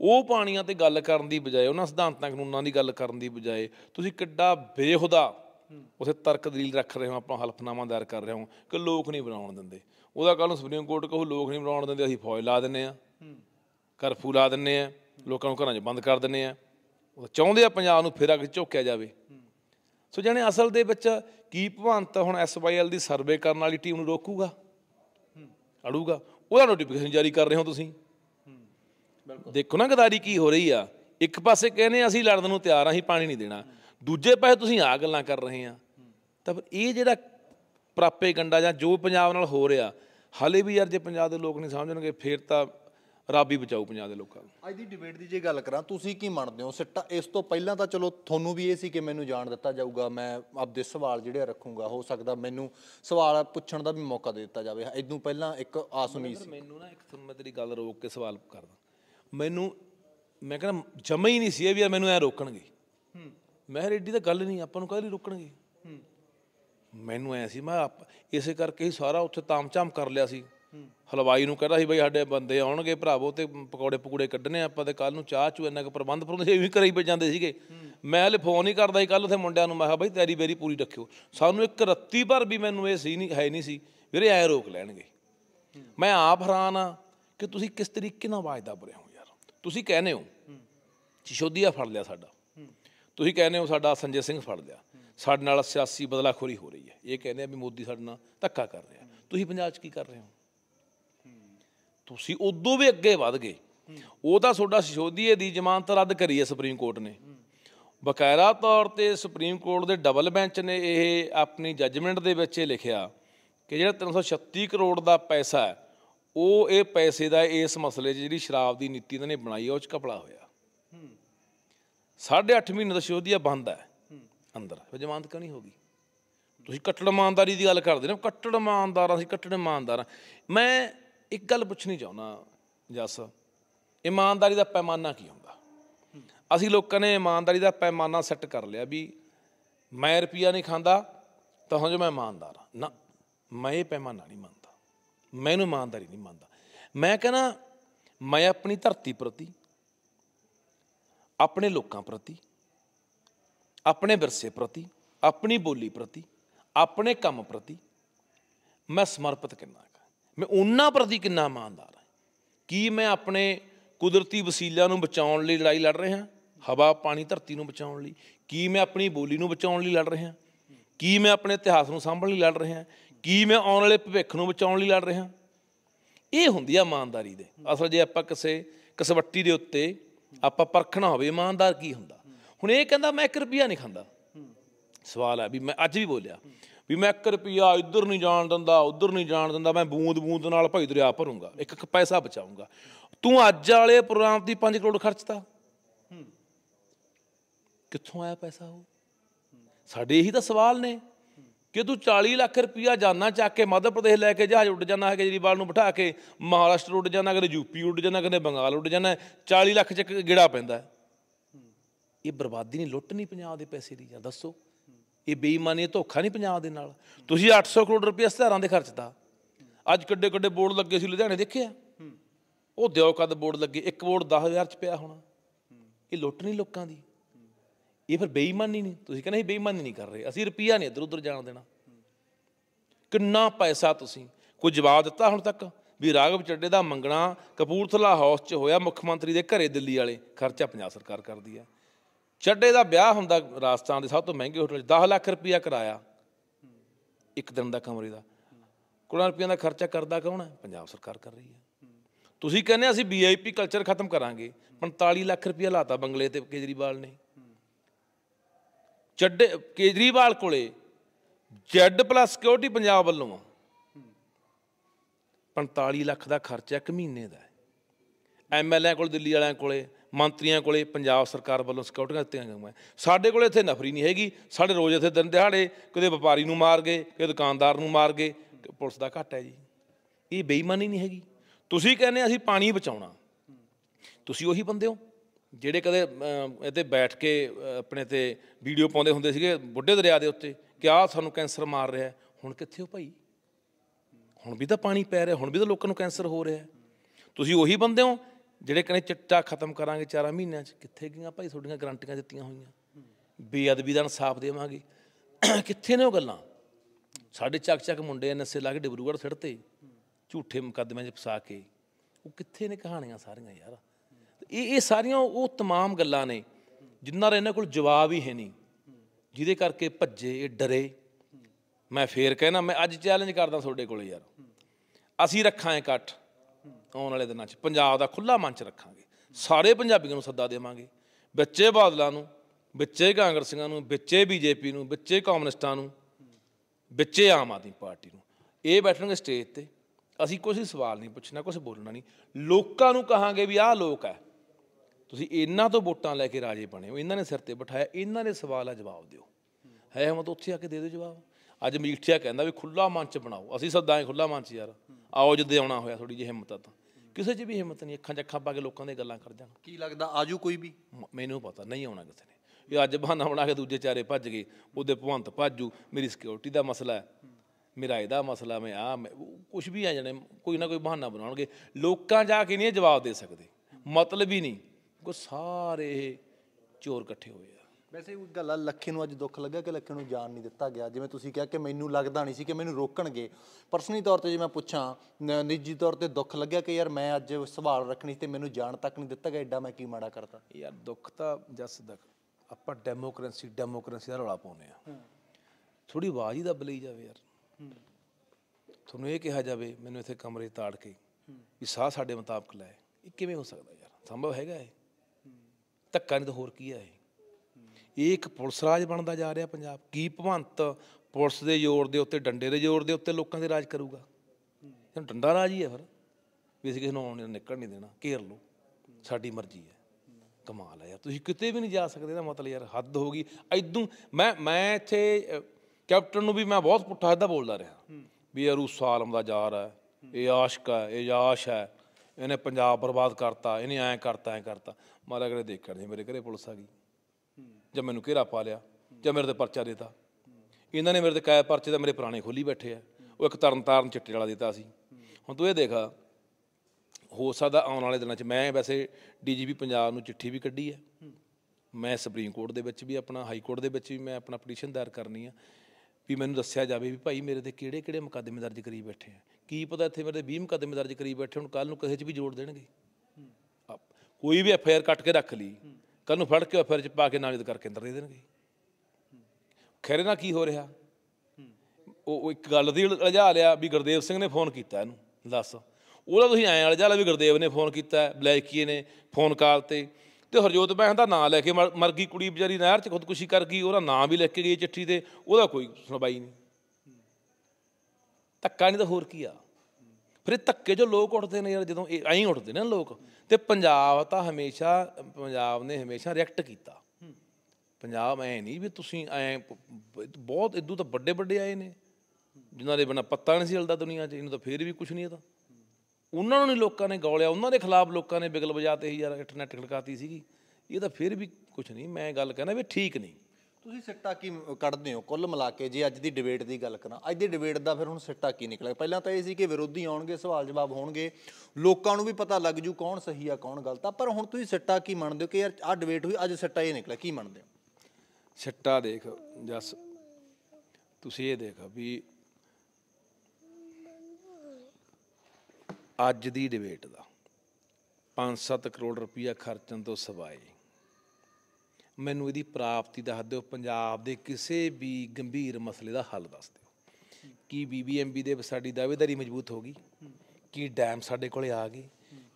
ਉਹ ਪਾਣੀਆਂ ਤੇ ਗੱਲ ਕਰਨ ਦੀ ਬਜਾਏ ਉਹਨਾਂ ਸਿਧਾਂਤਾਂ ਕਾਨੂੰਨਾਂ ਦੀ ਗੱਲ ਕਰਨ ਦੀ ਬਜਾਏ ਤੁਸੀਂ ਕਿੱਡਾ ਬੇਹੁਦਾ ਉਥੇ ਤਰਕ ਦਲੀਲ ਰੱਖ ਰਹੇ ਹਾਂ ਆਪਾਂ ਹਲਫਨਾਮਾ ਦਾਇਰ ਕਰ ਰਹੇ ਹਾਂ ਕਿ ਲੋਕ ਨਹੀਂ ਬਣਾਉਣ ਦਿੰਦੇ ਉਹਦਾ ਕੱਲ ਨੂੰ ਸੁਪਰੀਮ ਕੋਰਟ ਕਹੋ ਲੋਕ ਨਹੀਂ ਬਣਾਉਣ ਦਿੰਦੇ ਅਸੀਂ ਫੌਜ ਲਾ ਦਿੰਨੇ ਆ ਕਰਫੂ ਲਾ ਦਿੰਨੇ ਆ ਲੋਕਾਂ ਨੂੰ ਘਰਾਂ 'ਚ ਬੰਦ ਕਰ ਦਿੰਨੇ ਆ ਉਹ ਚਾਹੁੰਦੇ ਆ ਪੰਜਾਬ ਨੂੰ ਫੇਰ ਅੱਗੇ ਝੋਕਿਆ ਜਾਵੇ ਸੋ ਜਾਨੇ ਅਸਲ ਦੇ ਵਿੱਚ ਕੀ ਭਵੰਤ ਹੁਣ ਐਸਵਾਈਐਲ ਦੀ ਸਰਵੇ ਕਰਨ ਵਾਲੀ ਟੀਮ ਨੂੰ ਰੋਕੂਗਾ ਅੜੂਗਾ ਉਹਦਾ ਨੋਟੀਫਿਕੇਸ਼ਨ ਜਾਰੀ ਕਰ ਰਹੇ ਹੋ ਤੁਸੀਂ ਦੇਖੋ ਨਾ ਗਦਾਰੀ ਕੀ ਹੋ ਰਹੀ ਆ ਇੱਕ ਪਾਸੇ ਕਹਿੰਦੇ ਅਸੀਂ ਲੜਨ ਨੂੰ ਤਿਆਰ ਆ ਅਸੀਂ ਪਾਣੀ ਨਹੀਂ ਦੇਣਾ ਦੂਜੇ ਪਾਸੇ ਤੁਸੀਂ ਆ ਗੱਲਾਂ ਕਰ ਰਹੇ ਆ ਤਾਂ ਇਹ ਜਿਹੜਾ ਪ੍ਰਾਪੇ ਗੰਡਾ ਜਾਂ ਜੋ ਪੰਜਾਬ ਨਾਲ ਹੋ ਰਿਹਾ ਹਲੇ ਵੀ ਯਾਰ ਜੇ ਪੰਜਾਬ ਦੇ ਲੋਕ ਨਹੀਂ ਸਮਝਣਗੇ ਫੇਰ ਤਾਂ ਰੱਬ ਹੀ ਬਚਾਊ ਪੰਜਾਬ ਦੇ ਲੋਕਾਂ ਨੂੰ ਅੱਜ ਦੀ ਡਿਬੇਟ ਦੀ ਜੇ ਗੱਲ ਕਰਾਂ ਤੁਸੀਂ ਕੀ ਮੰਨਦੇ ਹੋ ਸਿੱਟਾ ਇਸ ਤੋਂ ਪਹਿਲਾਂ ਤਾਂ ਚਲੋ ਤੁਹਾਨੂੰ ਵੀ ਇਹ ਸੀ ਕਿ ਮੈਨੂੰ ਜਾਣ ਦਿੱਤਾ ਜਾਊਗਾ ਮੈਂ ਆਪਦੇ ਸਵਾਲ ਜਿਹੜੇ ਰੱਖੂੰਗਾ ਹੋ ਸਕਦਾ ਮੈਨੂੰ ਸਵਾਲ ਪੁੱਛਣ ਦਾ ਵੀ ਮੌਕਾ ਦੇ ਦਿੱਤਾ ਜਾਵੇ ਇਦੋਂ ਪਹਿਲਾਂ ਇੱਕ ਆਸ ਉਮੀਦ ਸੀ ਮੈਨੂੰ ਨਾ ਇੱਕ ਤੁਹਾਨੂੰ ਤੇਰੀ ਗੱਲ ਰੋਕ ਕੇ ਸਵਾਲ ਕਰਦਾ ਮੈਨੂੰ ਮੈਂ ਕਹਿੰਦਾ ਜਮਾ ਹੀ ਨਹੀਂ ਸੀ ਇਹ ਵੀ ਯਾਰ ਮੈਨੂੰ ਐ ਰੋਕਣਗੇ ਮੈਂ ਰੇਡੀ ਤਾਂ ਗੱਲ ਨਹੀਂ ਆਪਾਂ ਨੂੰ ਕਾਹਦੇ ਲਈ ਰੋਕਣਗੇ ਮੈਨੂੰ ਐ ਸੀ ਮੈਂ ਇਸੇ ਕਰਕੇ ਹੀ ਸਾਰਾ ਉੱਥੇ ਤਾਮਚਾਮ ਕਰ ਲਿਆ ਸੀ ਹਲਵਾਈ ਨੂੰ ਕਹਿੰਦਾ ਸੀ ਬਈ ਸਾਡੇ ਬੰਦੇ ਆਉਣਗੇ ਭਰਾਵੋ ਤੇ ਪਕੌੜੇ ਪਕੂੜੇ ਕੱਢਨੇ ਆਪਾਂ ਤੇ ਕੱਲ ਨੂੰ ਚਾਹ ਚੂ ਇੰਨਾ ਕੁ ਪ੍ਰਬੰਧ ਪ੍ਰਬੰਧ ਇਹ ਵੀ ਕਰਾਈ ਪੇ ਜਾਂਦੇ ਸੀਗੇ ਮੈਂ ਹਲੇ ਫੋਨ ਹੀ ਕਰਦਾ ਸੀ ਕੱਲ ਉਥੇ ਮੁੰਡਿਆਂ ਨੂੰ ਮੈਂ ਕਿਹਾ ਬਈ ਤੇਰੀ ਬੇਰੀ ਪੂਰੀ ਰੱਖਿਓ ਸਾਨੂੰ ਇੱਕ ਰੱਤੀ ਭਰ ਵੀ ਮੈਨੂੰ ਇਹ ਸੀ ਨਹੀਂ ਹੈ ਨਹੀਂ ਸੀ ਵੀਰੇ ਐ ਰੋਕ ਲੈਣਗੇ ਮੈਂ ਆਪ ਹੈਰਾਨ ਆ ਕਿ ਤੁਸੀਂ ਕਿਸ ਤਰੀਕੇ ਨਾਲ ਵਾਅਦਾ ਬਰੇ ਹੋ ਯਾਰ ਤੁਸੀਂ ਕਹਿੰਦੇ ਹੋ ਚਿਸ਼ੋਦੀਆ ਫੜ ਲਿਆ ਸਾਡਾ ਤੁਸੀਂ ਕਹਿੰਦੇ ਹੋ ਸਾਡਾ ਸੰਜੇ ਸਿੰਘ ਫੜ ਲਿਆ ਸਾਡੇ ਨਾਲ ਸਿਆਸੀ ਬਦਲਾਖੋਰੀ ਹੋ ਰਹੀ ਹੈ ਇਹ ਕਹਿੰਦੇ ਆ ਵੀ ਮੋਦੀ ਸਾਡੇ ਨਾਲ ਧੱਕਾ ਕਰ ਰਿਹਾ ਤੁਸੀਂ ਪੰਜਾਬ 'ਚ ਕੀ ਕਰ ਰਹੇ ਹੋ ਤੁਸੀਂ ਉਦੋਂ ਵੀ ਅੱਗੇ ਵਧ ਗਏ ਉਹ ਤਾਂ ਤੁਹਾਡਾ ਸ਼ੋਧੀਏ ਦੀ ਜ਼ਮਾਨਤ ਰੱਦ ਕਰੀ ਹੈ ਸੁਪਰੀਮ ਕੋਰਟ ਨੇ ਬਕਾਇਦਾ ਤੌਰ ਤੇ ਸੁਪਰੀਮ ਕੋਰਟ ਦੇ ਡਬਲ ਬੈਂਚ ਨੇ ਇਹ ਆਪਣੀ ਜੱਜਮੈਂਟ ਦੇ ਵਿੱਚ ਇਹ ਲਿਖਿਆ ਕਿ ਜਿਹੜਾ 336 ਕਰੋੜ ਦਾ ਪੈਸਾ ਉਹ ਇਹ ਪੈਸੇ ਦਾ ਇਸ ਮਸਲੇ 'ਚ ਜਿਹੜੀ ਸ਼ਰਾਬ ਦੀ ਨੀਤੀ ਇਹਨਾਂ ਨੇ ਬਣਾਈ ਉਹ 'ਚ ਕਪੜਾ ਹੋਇਆ 8.5 ਮਹੀਨੇ ਦਾ ਸ਼ੋਧੀਆ ਬੰਦ ਹੈ ਅੰਦਰ ਫਿਰ ਜ਼ਮਾਨਤ ਕਿਉਂ ਨਹੀਂ ਹੋਗੀ ਤੁਸੀਂ ਕੱਟੜ ਇਮਾਨਦਾਰੀ ਦੀ ਗੱਲ ਕਰਦੇ ਨੇ ਕੱਟੜ ਇਮਾਨਦਾਰਾਂ ਸੀ ਕੱਟੜ ਇਮਾਨਦਾਰ ਮੈਂ ਇੱਕ ਗੱਲ ਪੁੱਛਣੀ ਚਾਹੁੰਦਾ ਜਸ ਇਮਾਨਦਾਰੀ ਦਾ ਪੈਮਾਨਾ ਕੀ ਹੁੰਦਾ ਅਸੀਂ ਲੋਕਾਂ ਨੇ ਇਮਾਨਦਾਰੀ ਦਾ ਪੈਮਾਨਾ ਸੈੱਟ ਕਰ ਲਿਆ ਵੀ ਮੈਂ ਰੁਪਈਆ ਨਹੀਂ ਖਾਂਦਾ ਤਾਂ ਹਾਂ ਜੋ ਮੈਂ ਇਮਾਨਦਾਰ ਹਾਂ ਨਾ ਮੈਂ ਇਹ ਪੈਮਾਨਾ ਨਹੀਂ ਮੰਨਦਾ ਮੈਨੂੰ ਇਮਾਨਦਾਰੀ ਨਹੀਂ ਮੰਨਦਾ ਮੈਂ ਕਹਿੰਦਾ ਮੈਂ ਆਪਣੀ ਧਰਤੀ ਪ੍ਰਤੀ ਆਪਣੇ ਲੋਕਾਂ ਪ੍ਰਤੀ ਆਪਣੇ ਵਿਰਸੇ ਪ੍ਰਤੀ ਆਪਣੀ ਬੋਲੀ ਪ੍ਰਤੀ ਆਪਣੇ ਕੰਮ ਪ੍ਰਤੀ ਮੈਂ ਸਮਰਪਿਤ ਕਿੰਨਾ ਮੈਂ ਉਹਨਾਂ ਪ੍ਰਤੀ ਕਿੰਨਾ ਇਮਾਨਦਾਰ ਹਾਂ ਕੀ ਮੈਂ ਆਪਣੇ ਕੁਦਰਤੀ ਵਸੀਲਿਆਂ ਨੂੰ ਬਚਾਉਣ ਲਈ ਲੜਾਈ ਲੜ ਰਿਹਾ ਹਵਾ ਪਾਣੀ ਧਰਤੀ ਨੂੰ ਬਚਾਉਣ ਲਈ ਕੀ ਮੈਂ ਆਪਣੀ ਬੋਲੀ ਨੂੰ ਬਚਾਉਣ ਲਈ ਲੜ ਰਿਹਾ ਕੀ ਮੈਂ ਆਪਣੇ ਇਤਿਹਾਸ ਨੂੰ ਸੰਭਾਲਣ ਲਈ ਲੜ ਰਿਹਾ ਕੀ ਮੈਂ ਆਉਣ ਵਾਲੇ ਭਵਿੱਖ ਨੂੰ ਬਚਾਉਣ ਲਈ ਲੜ ਰਿਹਾ ਇਹ ਹੁੰਦੀ ਆ ਇਮਾਨਦਾਰੀ ਦੇ ਅਸਲ ਜੇ ਆਪਾਂ ਕਿਸੇ ਕਸਵੱਟੀ ਦੇ ਉੱਤੇ ਆਪਾਂ ਪਰਖਣਾ ਹੋਵੇ ਇਮਾਨਦਾਰ ਕੀ ਹੁੰਦਾ ਹੁਣ ਇਹ ਕਹਿੰਦਾ ਮੈਂ 1 ਰੁਪਿਆ ਨਹੀਂ ਖਾਂਦਾ ਸਵਾਲ ਹੈ ਵੀ ਮੈਂ ਅੱਜ ਵੀ ਬੋਲਿਆ ਵੀ ਮੈਂ 1 ਰੁਪਿਆ ਇੱਧਰ ਨਹੀਂ ਜਾਣ ਦਿੰਦਾ ਉੱਧਰ ਨਹੀਂ ਜਾਣ ਦਿੰਦਾ ਮੈਂ ਬੂੰਦ ਬੂੰਦ ਨਾਲ ਭਾਈ ਦਰਿਆ ਭਰੂੰਗਾ ਇੱਕ ਇੱਕ ਪੈਸਾ ਬਚਾਉਂਗਾ ਤੂੰ ਅੱਜ ਵਾਲੇ ਪ੍ਰੋਗਰਾਮ ਦੀ 5 ਕਰੋੜ ਖਰਚਤਾ ਕਿੱਥੋਂ ਆਇਆ ਪੈਸਾ ਉਹ ਸਾਡੇ ਇਹੀ ਤਾਂ ਸਵਾਲ ਨੇ ਕਿ ਤੂੰ 40 ਲੱਖ ਰੁਪਇਆ ਜਾਨਾ ਚੱਕ ਕੇ ਮੱਧ ਪ੍ਰਦੇਸ਼ ਲੈ ਕੇ ਜਹਾਜ਼ ਉੱਡ ਜਾਣਾ ਹੈ ਕੇਜਰੀਵਾਲ ਨੂੰ ਬਿਠਾ ਕੇ ਮਹਾਰਾਸ਼ਟਰ ਉੱਡ ਜਾਣਾ ਕਦੇ ਯੂਪੀ ਉੱਡ ਜਾਣਾ ਕਦੇ ਬੰਗਾਲ ਉੱਡ ਜਾਣਾ 40 ਲੱਖ ਚ ਗਿੜਾ ਪੈਂਦਾ ਇਹ ਬਰਬਾਦੀ ਨਹੀਂ ਲੁੱਟ ਨਹੀਂ ਪੰਜਾਬ ਦੇ ਪੈਸੇ ਦੀ ਜਾਂ ਦੱਸੋ ਇਹ ਬੇਈਮਾਨੀ ਧੋਖਾ ਨਹੀਂ ਪੰਜਾਬ ਦੇ ਨਾਲ ਤੁਸੀਂ 800 ਕਰੋੜ ਰੁਪਏ ਸਹਾਰਾਂ ਦੇ ਖਰਚਤਾ ਅੱਜ ਕੱਡੇ ਕੱਡੇ ਬੋਰਡ ਲੱਗੇ ਸੀ ਲੁਧਿਆਣੇ ਦੇਖਿਆ ਉਹ ਦਿਓ ਕਦ ਬੋਰਡ ਲੱਗੇ ਇੱਕ ਬੋਰਡ 10000 ਚ ਪਿਆ ਹੋਣਾ ਇਹ ਲੁੱਟ ਨਹੀਂ ਲੋਕਾਂ ਦੀ ਇਹ ਫਿਰ ਬੇਈਮਾਨੀ ਨਹੀਂ ਤੁਸੀਂ ਕਹਿੰਦੇ ਅਸੀਂ ਬੇਈਮਾਨੀ ਨਹੀਂ ਕਰ ਰਹੇ ਅਸੀਂ ਰੁਪਈਆ ਨਹੀਂ ਇੱਧਰ ਉੱਧਰ ਜਾਣ ਦੇਣਾ ਕਿੰਨਾ ਪੈਸਾ ਤੁਸੀਂ ਕੋਈ ਜਵਾਬ ਦਿੱਤਾ ਹੁਣ ਤੱਕ ਵੀ ਰਾਗਵ ਚੱਡੇ ਦਾ ਮੰਗਣਾ ਕਪੂਰਥਲਾ ਹਾਊਸ 'ਚ ਹੋਇਆ ਮੁੱਖ ਮੰਤਰੀ ਦੇ ਘਰੇ ਦਿੱਲੀ ਵਾਲੇ ਖਰਚਾ ਪੰਜਾਬ ਸਰਕਾਰ ਕਰਦੀ ਹੈ ਚੱਡੇ ਦਾ ਵਿਆਹ ਹੁੰਦਾ ਰਾਜਸਥਾਨ ਦੇ ਸਭ ਤੋਂ ਮਹਿੰਗੇ ਹੋਟਲ 'ਚ 10 ਲੱਖ ਰੁਪਈਆ ਕਿਰਾਇਆ ਇੱਕ ਦਿਨ ਦਾ ਕਮਰੇ ਦਾ ਕਰੋੜਾਂ ਰੁਪਈਆ ਦਾ ਖਰਚਾ ਕਰਦਾ ਕੌਣ ਹੈ ਪੰਜਾਬ ਸਰਕਾਰ ਕਰ ਰਹੀ ਹੈ ਤੁਸੀਂ ਕਹਿੰਦੇ ਅਸੀਂ ਵੀਆਈਪੀ ਕਲਚਰ ਖਤਮ ਕਰਾਂਗੇ 45 ਲੱਖ ਰੁਪਈਆ ਲਾਤਾ ਬੰਗਲੇ ਤੇ ਕੇਜਰੀਵਾਲ ਨੇ ਚੱਡੇ ਕੇਜਰੀਵਾਲ ਕੋਲੇ ਜੈਡ ਪਲੱਸ ਸਿਕਿਉਰਿਟੀ ਪੰਜਾਬ ਵੱਲੋਂ 45 ਲੱਖ ਦਾ ਖਰਚਾ ਇੱਕ ਮਹੀਨੇ ਦਾ ਐਮਐਲਏ ਕੋਲ ਦਿੱਲੀ ਵਾਲਿਆਂ ਕੋਲੇ ਮੰਤਰੀਆਂ ਕੋਲੇ ਪੰਜਾਬ ਸਰਕਾਰ ਵੱਲੋਂ ਸਿਕਿਉਰਟੀਆਂ ਦਿੱਤੀਆਂ ਗਈਆਂ ਸਾਡੇ ਕੋਲੇ ਇੱਥੇ ਨਫਰੀ ਨਹੀਂ ਹੈਗੀ ਸਾਡੇ ਰੋਜ਼ ਇੱਥੇ ਦਿਨ ਦਿਹਾੜੇ ਕਿਤੇ ਵਪਾਰੀ ਨੂੰ ਮਾਰ ਗਏ ਕਿਤੇ ਦੁਕਾਨਦਾਰ ਨੂੰ ਮਾਰ ਗਏ ਪੁਲਿਸ ਦਾ ਘਾਟ ਹੈ ਜੀ ਇਹ ਬੇਈਮਾਨੀ ਨਹੀਂ ਹੈਗੀ ਤੁਸੀਂ ਕਹਿੰਦੇ ਅਸੀਂ ਪਾਣੀ ਬਚਾਉਣਾ ਤੁਸੀਂ ਉਹੀ ਬੰਦੇ ਹੋ ਜਿਹੜੇ ਕਦੇ ਇੱਥੇ ਬੈਠ ਕੇ ਆਪਣੇ ਤੇ ਵੀਡੀਓ ਪਾਉਂਦੇ ਹੁੰਦੇ ਸੀਗੇ ਬੁੱਢੇ ਦਰਿਆ ਦੇ ਉੱਤੇ ਕਿ ਆਹ ਸਾਨੂੰ ਕੈਂਸਰ ਮਾਰ ਰਿਹਾ ਹੁਣ ਕਿੱਥੇ ਹੋ ਭਾਈ ਹੁਣ ਵੀ ਤਾਂ ਪਾਣੀ ਪੈ ਰਿਹਾ ਹੁਣ ਵੀ ਤਾਂ ਲੋਕਾਂ ਨੂੰ ਕੈਂਸਰ ਹੋ ਰਿਹਾ ਤੁਸੀਂ ਉਹੀ ਬੰਦੇ ਹੋ ਜਿਹੜੇ ਕਹਿੰਦੇ ਚਿੱਟਾ ਖਤਮ ਕਰਾਂਗੇ 4 ਮਹੀਨਿਆਂ 'ਚ ਕਿੱਥੇ ਗਈਆਂ ਭਾਈ ਤੁਹਾਡੀਆਂ ਗਰੰਟੀਆਂ ਦਿੱਤੀਆਂ ਹੋਈਆਂ ਬੇਅਦਬੀ ਦਾ ਇਨਸਾਫ ਦੇਵਾਂਗੇ [COUGHS] ਕਿੱਥੇ ਨੇ ਉਹ ਗੱਲਾਂ ਸਾਡੇ ਚੱਕ ਚੱਕ ਮੁੰਡੇ ਨਸੇ ਲਾ ਕੇ ਡਿਬਰੂਗੜ੍ਹ ਸੜਤੇ ਝੂਠੇ ਮੁਕੱਦਮਿਆਂ 'ਚ ਫਸਾ ਕੇ ਉਹ ਕਿੱਥੇ ਨੇ ਕਹਾਣੀਆਂ ਸਾਰੀਆਂ ਯਾਰ ਇਹ ਇਹ ਸਾਰੀਆਂ ਉਹ तमाम ਗੱਲਾਂ ਨੇ ਜਿੰਨਾਂ ਦਾ ਇਹਨਾਂ ਕੋਲ ਜਵਾਬ ਹੀ ਹੈ ਨਹੀਂ ਜਿਹਦੇ ਕਰਕੇ ਭੱਜੇ ਇਹ ਡਰੇ ਮੈਂ ਫੇਰ ਕਹਿਣਾ ਮੈਂ ਅੱਜ ਚੈਲੰਜ ਕਰਦਾ ਤੁਹਾਡੇ ਕੋਲੇ ਯਾਰ ਅਸੀਂ ਰੱਖਾਂ ਇਕੱਠ ਆਉਣ ਵਾਲੇ ਦਿਨਾਂ 'ਚ ਪੰਜਾਬ ਦਾ ਖੁੱਲਾ ਮੰਚ ਰੱਖਾਂਗੇ ਸਾਰੇ ਪੰਜਾਬੀਆਂ ਨੂੰ ਸੱਦਾ ਦੇਵਾਂਗੇ ਵਿੱਚੇ ਬਾਦਲਾਂ ਨੂੰ ਵਿੱਚੇ ਕਾਂਗਰਸੀਆਂ ਨੂੰ ਵਿੱਚੇ ਬੀਜੇਪੀ ਨੂੰ ਵਿੱਚੇ ਕਮਿਊਨਿਸਟਾਂ ਨੂੰ ਵਿੱਚੇ ਆਮ ਆਦਮੀ ਪਾਰਟੀ ਨੂੰ ਇਹ ਬੈਠਣਗੇ ਸਟੇਜ ਤੇ ਅਸੀਂ ਕੋਈ ਸਵਾਲ ਨਹੀਂ ਪੁੱਛਣਾ ਕੁਝ ਬੋਲਣਾ ਨਹੀਂ ਲੋਕਾਂ ਨੂੰ ਕਹਾਂਗੇ ਵੀ ਆਹ ਲੋਕ ਹੈ ਤੁਸੀਂ ਇਹਨਾਂ ਤੋਂ ਵੋਟਾਂ ਲੈ ਕੇ ਰਾਜੇ ਬਣੇ ਹੋ ਇਹਨਾਂ ਨੇ ਸਿਰ ਤੇ ਬਿਠਾਇਆ ਇਹਨਾਂ ਦੇ ਸਵਾਲ ਆ ਜਵਾਬ ਦਿਓ ਹੈ ਹਮਤ ਉੱਥੇ ਆ ਕੇ ਦੇ ਦਿਓ ਜਵਾਬ ਅੱਜ ਮੀਠਿਆ ਕਹਿੰਦਾ ਵੀ ਖੁੱਲਾ ਮੰਚ ਬਣਾਓ ਅਸੀਂ ਸਦਾ ਖੁੱਲਾ ਮੰਚ ਯਾਰ ਆਓ ਜਿੱਦੇ ਆਉਣਾ ਹੋਇਆ ਥੋੜੀ ਜਿਹੀ ਹਿੰਮਤ ਆ ਤਾਂ ਕਿਸੇ 'ਚ ਵੀ ਹਿੰਮਤ ਨਹੀਂ ਅੱਖਾਂ 'ਚ ਅੱਖਾਂ ਪਾ ਕੇ ਲੋਕਾਂ ਦੇ ਗੱਲਾਂ ਕਰ ਜਾਣ ਕੀ ਲੱਗਦਾ ਆਜੂ ਕੋਈ ਵੀ ਮੈਨੂੰ ਪਤਾ ਨਹੀਂ ਆਉਣਾ ਕਿਸੇ ਨੇ ਇਹ ਅੱਜ ਬਹਾਨਾ ਬਣਾ ਕੇ ਦੂਜੇ ਚਾਰੇ ਭੱਜ ਗਏ ਉਹਦੇ ਭਵੰਤ ਭੱਜੂ ਮੇਰੀ ਸਿਕਿਉਰਿਟੀ ਦਾ ਮਸਲਾ ਹੈ ਮੇਰਾ ਇਹਦਾ ਮਸਲਾ ਮੈਂ ਆ ਕੁਝ ਵੀ ਆ ਜਾਣੇ ਕੋਈ ਨਾ ਕੋਈ ਬਹਾਨਾ ਬਣਾਉਣਗੇ ਲੋਕਾਂ ਜਾ ਕੇ ਨਹੀਂ ਜਵਾਬ ਦੇ ਸਕਦੇ ਮਤਲਬ ਹੀ ਨਹੀਂ ਕੋ ਸਾਰੇ ਚੋਰ ਇਕੱਠੇ ਹੋਏ ਆ ਵੈਸੇ ਉਹ ਗੱਲ ਆ ਲੱਖੇ ਨੂੰ ਅੱਜ ਦੁੱਖ ਲੱਗਾ ਕਿ ਲੱਖੇ ਨੂੰ ਜਾਨ ਨਹੀਂ ਦਿੱਤਾ ਗਿਆ ਜਿਵੇਂ ਤੁਸੀਂ ਕਿਹਾ ਕਿ ਮੈਨੂੰ ਲੱਗਦਾ ਨਹੀਂ ਸੀ ਕਿ ਮੈਨੂੰ ਰੋਕਣਗੇ ਪਰਸਨਲੀ ਤੌਰ ਤੇ ਜੇ ਮੈਂ ਪੁੱਛਾਂ ਨਿੱਜੀ ਤੌਰ ਤੇ ਦੁੱਖ ਲੱਗਿਆ ਕਿ ਯਾਰ ਮੈਂ ਅੱਜ ਸਵਾਲ ਰੱਖਣੀ ਤੇ ਮੈਨੂੰ ਜਾਣ ਤੱਕ ਨਹੀਂ ਦਿੱਤਾ ਗਿਆ ਐਡਾ ਮੈਂ ਕੀ ਮਾੜਾ ਕਰਤਾ ਯਾਰ ਦੁੱਖ ਤਾਂ ਜਸ ਦਕ ਆਪਾਂ ਡੈਮੋਕ੍ਰੇਸੀ ਡੈਮੋਕ੍ਰੇਸੀ ਦਾ ਰੌਲਾ ਪਾਉਨੇ ਆ ਥੋੜੀ ਆਵਾਜ਼ ਹੀ ਦੱਬ ਲਈ ਜਾਵੇ ਯਾਰ ਤੁਹਾਨੂੰ ਇਹ ਕਿਹਾ ਜਾਵੇ ਮੈਨੂੰ ਇੱਥੇ ਕਮਰੇ ਤਾੜ ਕੇ ਵੀ ਸਾਹ ਸਾਡੇ ਮੁਤਾਬਕ ਲੈ ਇਹ ਕਿਵੇਂ ਹੋ ਸਕਦਾ ਯਾਰ ਸੰਭਵ ਹੈਗਾ ਇਹ ਧੱਕਾ ਨਹੀਂ ਤਾਂ ਹੋਰ ਕੀ ਹੈ ਇਹ ਇਹ ਇੱਕ ਪੁਲਿਸ ਰਾਜ ਬਣਦਾ ਜਾ ਰਿਹਾ ਪੰਜਾਬ ਕੀ ਭਵੰਤ ਪੁਲਿਸ ਦੇ ਜ਼ੋਰ ਦੇ ਉੱਤੇ ਡੰਡੇ ਦੇ ਜ਼ੋਰ ਦੇ ਉੱਤੇ ਲੋਕਾਂ ਦੇ ਰਾਜ ਕਰੂਗਾ ਇਹਨੂੰ ਡੰਡਾ ਰਾਜ ਹੀ ਹੈ ਫਿਰ ਵੀ ਅਸੀਂ ਕਿਸੇ ਨੂੰ ਆਉਣ ਨਿਕਲ ਨਹੀਂ ਦੇਣਾ ਘੇਰ ਲਓ ਸਾਡੀ ਮਰਜ਼ੀ ਹੈ ਕਮਾਲ ਹੈ ਯਾਰ ਤੁਸੀਂ ਕਿਤੇ ਵੀ ਨਹੀਂ ਜਾ ਸਕਦੇ ਇਹਦਾ ਮਤਲਬ ਯਾਰ ਹੱਦ ਹੋ ਗਈ ਐਦੋਂ ਮੈਂ ਮੈਂ ਇੱਥੇ ਕੈਪਟਨ ਨੂੰ ਵੀ ਮੈਂ ਬਹੁਤ ਪੁੱਠਾ ਇਹਦਾ ਬੋਲਦਾ ਰਿਹਾ ਵੀ ਯਾਰ ਉਸ ਸਾਲਮ ਦਾ ਯਾਰ ਹੈ ਇਹ ਆਸ਼ਕ ਹੈ ਇਹ ਯਾਸ਼ ਹੈ ਇਹਨੇ ਪੰਜਾਬ ਬਰਬਾਦ ਕਰਤਾ ਇਹਨੇ ਐਂ ਕਰਤਾ ਐਂ ਕਰਤਾ ਮਾਰਾ ਕਰੇ ਦੇਖਣ ਨਹੀਂ ਮੇਰੇ ਘਰੇ ਪੁਲਿਸ ਆ ਗਈ ਜਦ ਮੈਨੂੰ ਘੇਰਾ ਪਾ ਲਿਆ ਜਦ ਮੇਰੇ ਤੇ ਪਰਚਾ ਦਿੱਤਾ ਇਹਨਾਂ ਨੇ ਮੇਰੇ ਤੇ ਕਾਇ ਪਰਚੇ ਦਾ ਮੇਰੇ ਪੁਰਾਣੇ ਖੋਲੀ ਬੈਠੇ ਆ ਉਹ ਇੱਕ ਤਰਨਤਾਰਨ ਚਿੱਟੇ ਵਾਲਾ ਦਿੱਤਾ ਸੀ ਹੁਣ ਤੂੰ ਇਹ ਦੇਖਾ ਹੋ ਸਕਦਾ ਆਉਣ ਵਾਲੇ ਦਿਨਾਂ 'ਚ ਮੈਂ ਵੈਸੇ ਡੀਜੀਪੀ ਪੰਜਾਬ ਨੂੰ ਚਿੱਠੀ ਵੀ ਕੱਢੀ ਹੈ ਮੈਂ ਸੁਪਰੀਮ ਕੋਰਟ ਦੇ ਵਿੱਚ ਵੀ ਆਪਣਾ ਹਾਈ ਕੋਰਟ ਦੇ ਵਿੱਚ ਵੀ ਮੈਂ ਆਪਣਾ ਪਟੀਸ਼ਨ ਦਾਇਰ ਕਰਨੀ ਆ ਵੀ ਮੈਨੂੰ ਦੱਸਿਆ ਜਾਵੇ ਵੀ ਭਾਈ ਮੇਰੇ ਤੇ ਕਿਹੜੇ ਕਿਹੜੇ ਮੁਕੱਦਮੇ ਦਰਜ ਕਰੀ ਬੈਠੇ ਆ ਕੀ ਪਤਾ ਇੱਥੇ ਮੇਰੇ 20 ਮੁਕੱਦਮੇ ਦਰਜ ਕਰੀ ਬੈਠੇ ਹੁਣ ਕੱਲ ਨੂੰ ਕਿਸੇ 'ਚ ਵੀ ਜੋੜ ਦੇਣਗੇ ਕੋਈ ਵੀ ਐਫਆਈਆਰ ਕੱਟ ਕੇ ਰੱਖ ਲਈ ਕੱਲ ਨੂੰ ਫੜ ਕੇ ਐਫਆਈਆਰ 'ਚ ਪਾ ਕੇ ਨਾਮਜ਼ਦ ਕਰਕੇ ਅੰਦਰ ਦੇ ਦੇਣਗੇ ਖੈਰੇ ਨਾ ਕੀ ਹੋ ਰਿਹਾ ਉਹ ਇੱਕ ਗੱਲ ਦੀ ਅਲਝਾ ਲਿਆ ਵੀ ਗੁਰਦੇਵ ਸਿੰਘ ਨੇ ਫੋਨ ਕੀਤਾ ਇਹਨੂੰ ਦੱਸ ਉਹਦਾ ਤੁਸੀਂ ਐਂ ਅਲਝਾ ਲਿਆ ਵੀ ਗੁਰਦੇਵ ਨੇ ਫੋਨ ਕੀਤਾ ਬਲੈਕੀਏ ਨੇ ਫੋਨ ਕਾਲ ਤੇ ਤੇ ਹਰਜੋਤ ਬੈਂ ਦਾ ਨਾਂ ਲੈ ਕੇ ਮਰ ਗਈ ਕੁੜੀ ਵਿਚਾਰੀ ਨਹਿਰ 'ਚ ਖੁਦਕੁਸ਼ੀ ਕਰ ਗਈ ਉਹਦਾ ਨਾਂ ਵੀ ਲਿਖ ਕੇ ਗਈ ਚਿੱਠੀ ਤੇ ਉਹਦਾ ਕੋਈ ਸੁਣਵਾਈ ਨਹੀਂ ਧੱਕਾ ਨਹੀਂ ਤਾਂ ਹੋਰ ਕੀ ਆ ਫਿਰ ਇਹ ਧੱਕੇ ਜੋ ਲੋਕ ਉੱਠਦੇ ਨੇ ਯਾਰ ਜਦੋਂ ਇਹ ਐਂ ਉੱਠਦੇ ਨੇ ਲੋਕ ਤੇ ਪੰਜਾਬ ਤਾਂ ਹਮੇਸ਼ਾ ਪੰਜਾਬ ਨੇ ਹਮੇਸ਼ਾ ਰਿਐਕਟ ਕੀਤਾ ਪੰਜਾਬ ਐ ਨਹੀਂ ਵੀ ਤੁਸੀਂ ਐ ਬਹੁਤ ਇਦੋਂ ਤਾਂ ਵੱਡੇ ਵੱਡੇ ਆਏ ਨੇ ਜਿਨ੍ਹਾਂ ਦੇ ਬਿਨਾ ਪੱਤਾ ਨਹੀਂ ਸੀ ਹਿਲਦਾ ਦੁਨੀਆ 'ਚ ਇਹਨੂੰ ਤਾਂ ਫੇਰ ਵੀ ਕੁਝ ਨਹੀਂ ਇਹਦਾ ਉਹਨਾਂ ਨੂੰ ਲੋਕਾਂ ਨੇ ਗੌਲਿਆ ਉਹਨਾਂ ਦੇ ਖਿਲਾਫ ਲੋਕਾਂ ਨੇ ਬਿਗਲ ਵਜਾਤੇ ਹੀ ਯਾਰ ਇੰਟਰਨੈਟ ਖੜਕਾਤੀ ਸੀਗੀ ਇਹ ਤਾਂ ਫੇਰ ਵੀ ਕੁਝ ਨਹੀਂ ਮੈਂ ਗੱਲ ਕਹਿੰਦਾ ਵੀ ਠੀਕ ਨਹੀਂ ਤੁਸੀਂ ਸਿੱਟਾ ਕੀ ਕੱਢਦੇ ਹੋ ਕੁੱਲ ਮਿਲਾ ਕੇ ਜੇ ਅੱਜ ਦੀ ਡਿਬੇਟ ਦੀ ਗੱਲ ਕਰਾਂ ਅੱਜ ਦੀ ਡਿਬੇਟ ਦਾ ਫਿਰ ਹੁਣ ਸਿੱਟਾ ਕੀ ਨਿਕਲਿਆ ਪਹਿਲਾਂ ਤਾਂ ਇਹ ਸੀ ਕਿ ਵਿਰੋਧੀ ਆਉਣਗੇ ਸਵਾਲ ਜਵਾਬ ਹੋਣਗੇ ਲੋਕਾਂ ਨੂੰ ਵੀ ਪਤਾ ਲੱਗ ਜੂ ਕੌਣ ਸਹੀ ਆ ਕੌਣ ਗਲਤ ਆ ਪਰ ਹੁਣ ਤੁਸੀਂ ਸਿੱਟਾ ਕੀ ਮੰਨਦੇ ਹੋ ਕਿ ਯਾਰ ਆ ਡਿਬੇਟ ਹੋਈ ਅੱਜ ਸਿੱਟਾ ਇਹ ਨਿਕਲਿਆ ਕੀ ਮੰਨਦੇ ਹੋ ਸਿੱਟਾ ਦੇਖ ਜਸ ਤੁਸੀਂ ਇਹ ਦੇਖ ਵੀ ਅੱਜ ਦੀ ਡਿਬੇਟ ਦਾ 5-7 ਕਰੋੜ ਰੁਪਇਆ ਖਰਚਣ ਤੋਂ ਸਵਾਏ ਮੈਨੂੰ ਇਹਦੀ ਪ੍ਰਾਪਤੀ ਦੱਸ ਦਿਓ ਪੰਜਾਬ ਦੇ ਕਿਸੇ ਵੀ ਗੰਭੀਰ ਮਸਲੇ ਦਾ ਹੱਲ ਦੱਸ ਦਿਓ ਕੀ ਬੀਬੀਐਮਬੀ ਦੇ ਸਾਡੀ ਦਾਅਵੇਦਾਰੀ ਮਜ਼ਬੂਤ ਹੋ ਗਈ ਕੀ ਡੈਮ ਸਾਡੇ ਕੋਲੇ ਆ ਗਏ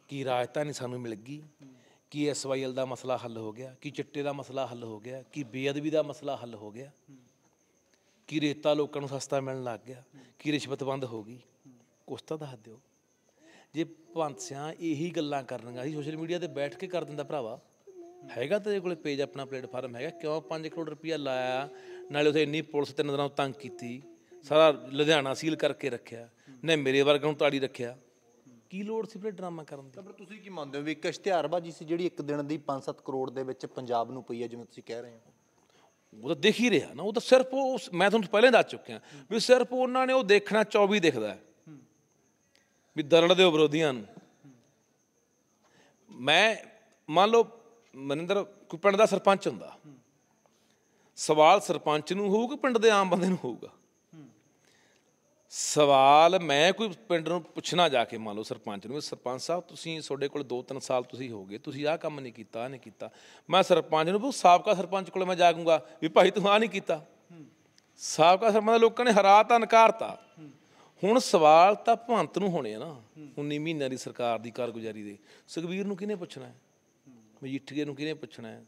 ਕੀ ਰਾਜਤਾਨੀ ਸਾਨੂੰ ਮਿਲ ਗਈ ਕੀ ਐਸਵਾਈਐਲ ਦਾ ਮਸਲਾ ਹੱਲ ਹੋ ਗਿਆ ਕੀ ਚਿੱਟੇ ਦਾ ਮਸਲਾ ਹੱਲ ਹੋ ਗਿਆ ਕੀ ਬੇਅਦਬੀ ਦਾ ਮਸਲਾ ਹੱਲ ਹੋ ਗਿਆ ਕੀ ਰੇਤਾ ਲੋਕਾਂ ਨੂੰ ਸਸਤਾ ਮਿਲਣ ਲੱਗ ਗਿਆ ਕੀ ਰਿਸ਼ਵਤ ਬੰਦ ਹੋ ਗਈ ਕੁਛ ਤਾਂ ਦੱਸ ਦਿਓ ਜੇ ਪੰਥਿਆਂ ਇਹੀ ਗੱਲਾਂ ਕਰਨਗਾ ਸੀ ਸੋਸ਼ਲ ਮੀਡੀਆ ਤੇ ਬੈਠ ਕੇ ਕਰ ਦਿੰਦਾ ਭਰਾਵਾ ਹੈਗਾ ਤੇਰੇ ਕੋਲੇ ਪੇਜ ਆਪਣਾ ਪਲੇਟਫਾਰਮ ਹੈਗਾ ਕਿਉਂ 5 ਕਰੋੜ ਰੁਪਇਆ ਲਾਇਆ ਨਾਲੇ ਉਥੇ ਇੰਨੀ ਪੁਲਿਸ ਤਿੰਨ ਦਿਨਾਂ ਤੰਗ ਕੀਤੀ ਸਾਰਾ ਲੁਧਿਆਣਾ ਸੀਲ ਕਰਕੇ ਰੱਖਿਆ ਨੇ ਮੇਰੇ ਵਰਗੇ ਨੂੰ ਤਾੜੀ ਰੱਖਿਆ ਕੀ ਲੋੜ ਸੀ ਫਿਰ ਡਰਾਮਾ ਕਰਨ ਦੀ ਪਰ ਤੁਸੀਂ ਕੀ ਮੰਨਦੇ ਹੋ ਵੀ ਇੱਕ ਇਸ਼ਤਿਹਾਰਬਾਜ਼ੀ ਸੀ ਜਿਹੜੀ ਇੱਕ ਦਿਨ ਦੀ 5-7 ਕਰੋੜ ਦੇ ਵਿੱਚ ਪੰਜਾਬ ਨੂੰ ਪਈ ਹੈ ਜਿਵੇਂ ਤੁਸੀਂ ਕਹਿ ਰਹੇ ਹੋ ਉਹ ਤਾਂ ਦੇਖ ਹੀ ਰਿਹਾ ਨਾ ਉਹ ਤਾਂ ਸਿਰਫ ਉਹ ਮੈਂ ਤੁਹਾਨੂੰ ਪਹਿਲਾਂ ਦੱਸ ਚੁੱਕਿਆ ਵੀ ਸਿਰਫ ਉਹਨਾਂ ਨੇ ਉਹ ਦੇਖਣਾ 24 ਦਿਖਦਾ ਵੀ ਦਰੜ ਦੇ ਵਿਰੋਧੀਆਂ ਨੂੰ ਮੈਂ ਮੰਨ ਲਓ ਮਨਿੰਦਰ ਕੋਈ ਪਿੰਡ ਦਾ ਸਰਪੰਚ ਹੁੰਦਾ ਸਵਾਲ ਸਰਪੰਚ ਨੂੰ ਹੋਊਗਾ ਪਿੰਡ ਦੇ ਆਮ ਬੰਦੇ ਨੂੰ ਹੋਊਗਾ ਸਵਾਲ ਮੈਂ ਕੋਈ ਪਿੰਡ ਨੂੰ ਪੁੱਛਣਾ ਜਾ ਕੇ ਮੰਨ ਲਓ ਸਰਪੰਚ ਨੂੰ ਸਰਪੰਚ ਸਾਹਿਬ ਤੁਸੀਂ ਤੁਹਾਡੇ ਕੋਲ 2-3 ਸਾਲ ਤੁਸੀਂ ਹੋਗੇ ਤੁਸੀਂ ਆਹ ਕੰਮ ਨਹੀਂ ਕੀਤਾ ਨਹੀਂ ਕੀਤਾ ਮੈਂ ਸਰਪੰਚ ਨੂੰ ਬਹੁਤ ਸਾਬਕਾ ਸਰਪੰਚ ਕੋਲ ਮੈਂ ਜਾਗੂੰਗਾ ਵੀ ਭਾਈ ਤੂੰ ਆਹ ਨਹੀਂ ਕੀਤਾ ਸਾਬਕਾ ਸਰਪੰਚ ਦਾ ਲੋਕਾਂ ਨੇ ਹਰਾ ਤਾਂ ਹੁਣ ਸਵਾਲ ਤਾਂ ਭੰਤ ਨੂੰ ਹੋਣੇ ਆ ਨਾ 19 ਮਹੀਨਿਆਂ ਦੀ ਸਰਕਾਰ ਦੀ ਕਾਰਗੁਜ਼ਾਰੀ ਦੇ ਸੁਖਵੀਰ ਨੂੰ ਕਿਹਨੇ ਪੁੱਛਣਾ ਹੈ ਮਜੀਠੀਏ ਨੂੰ ਕਿਹਨੇ ਪੁੱਛਣਾ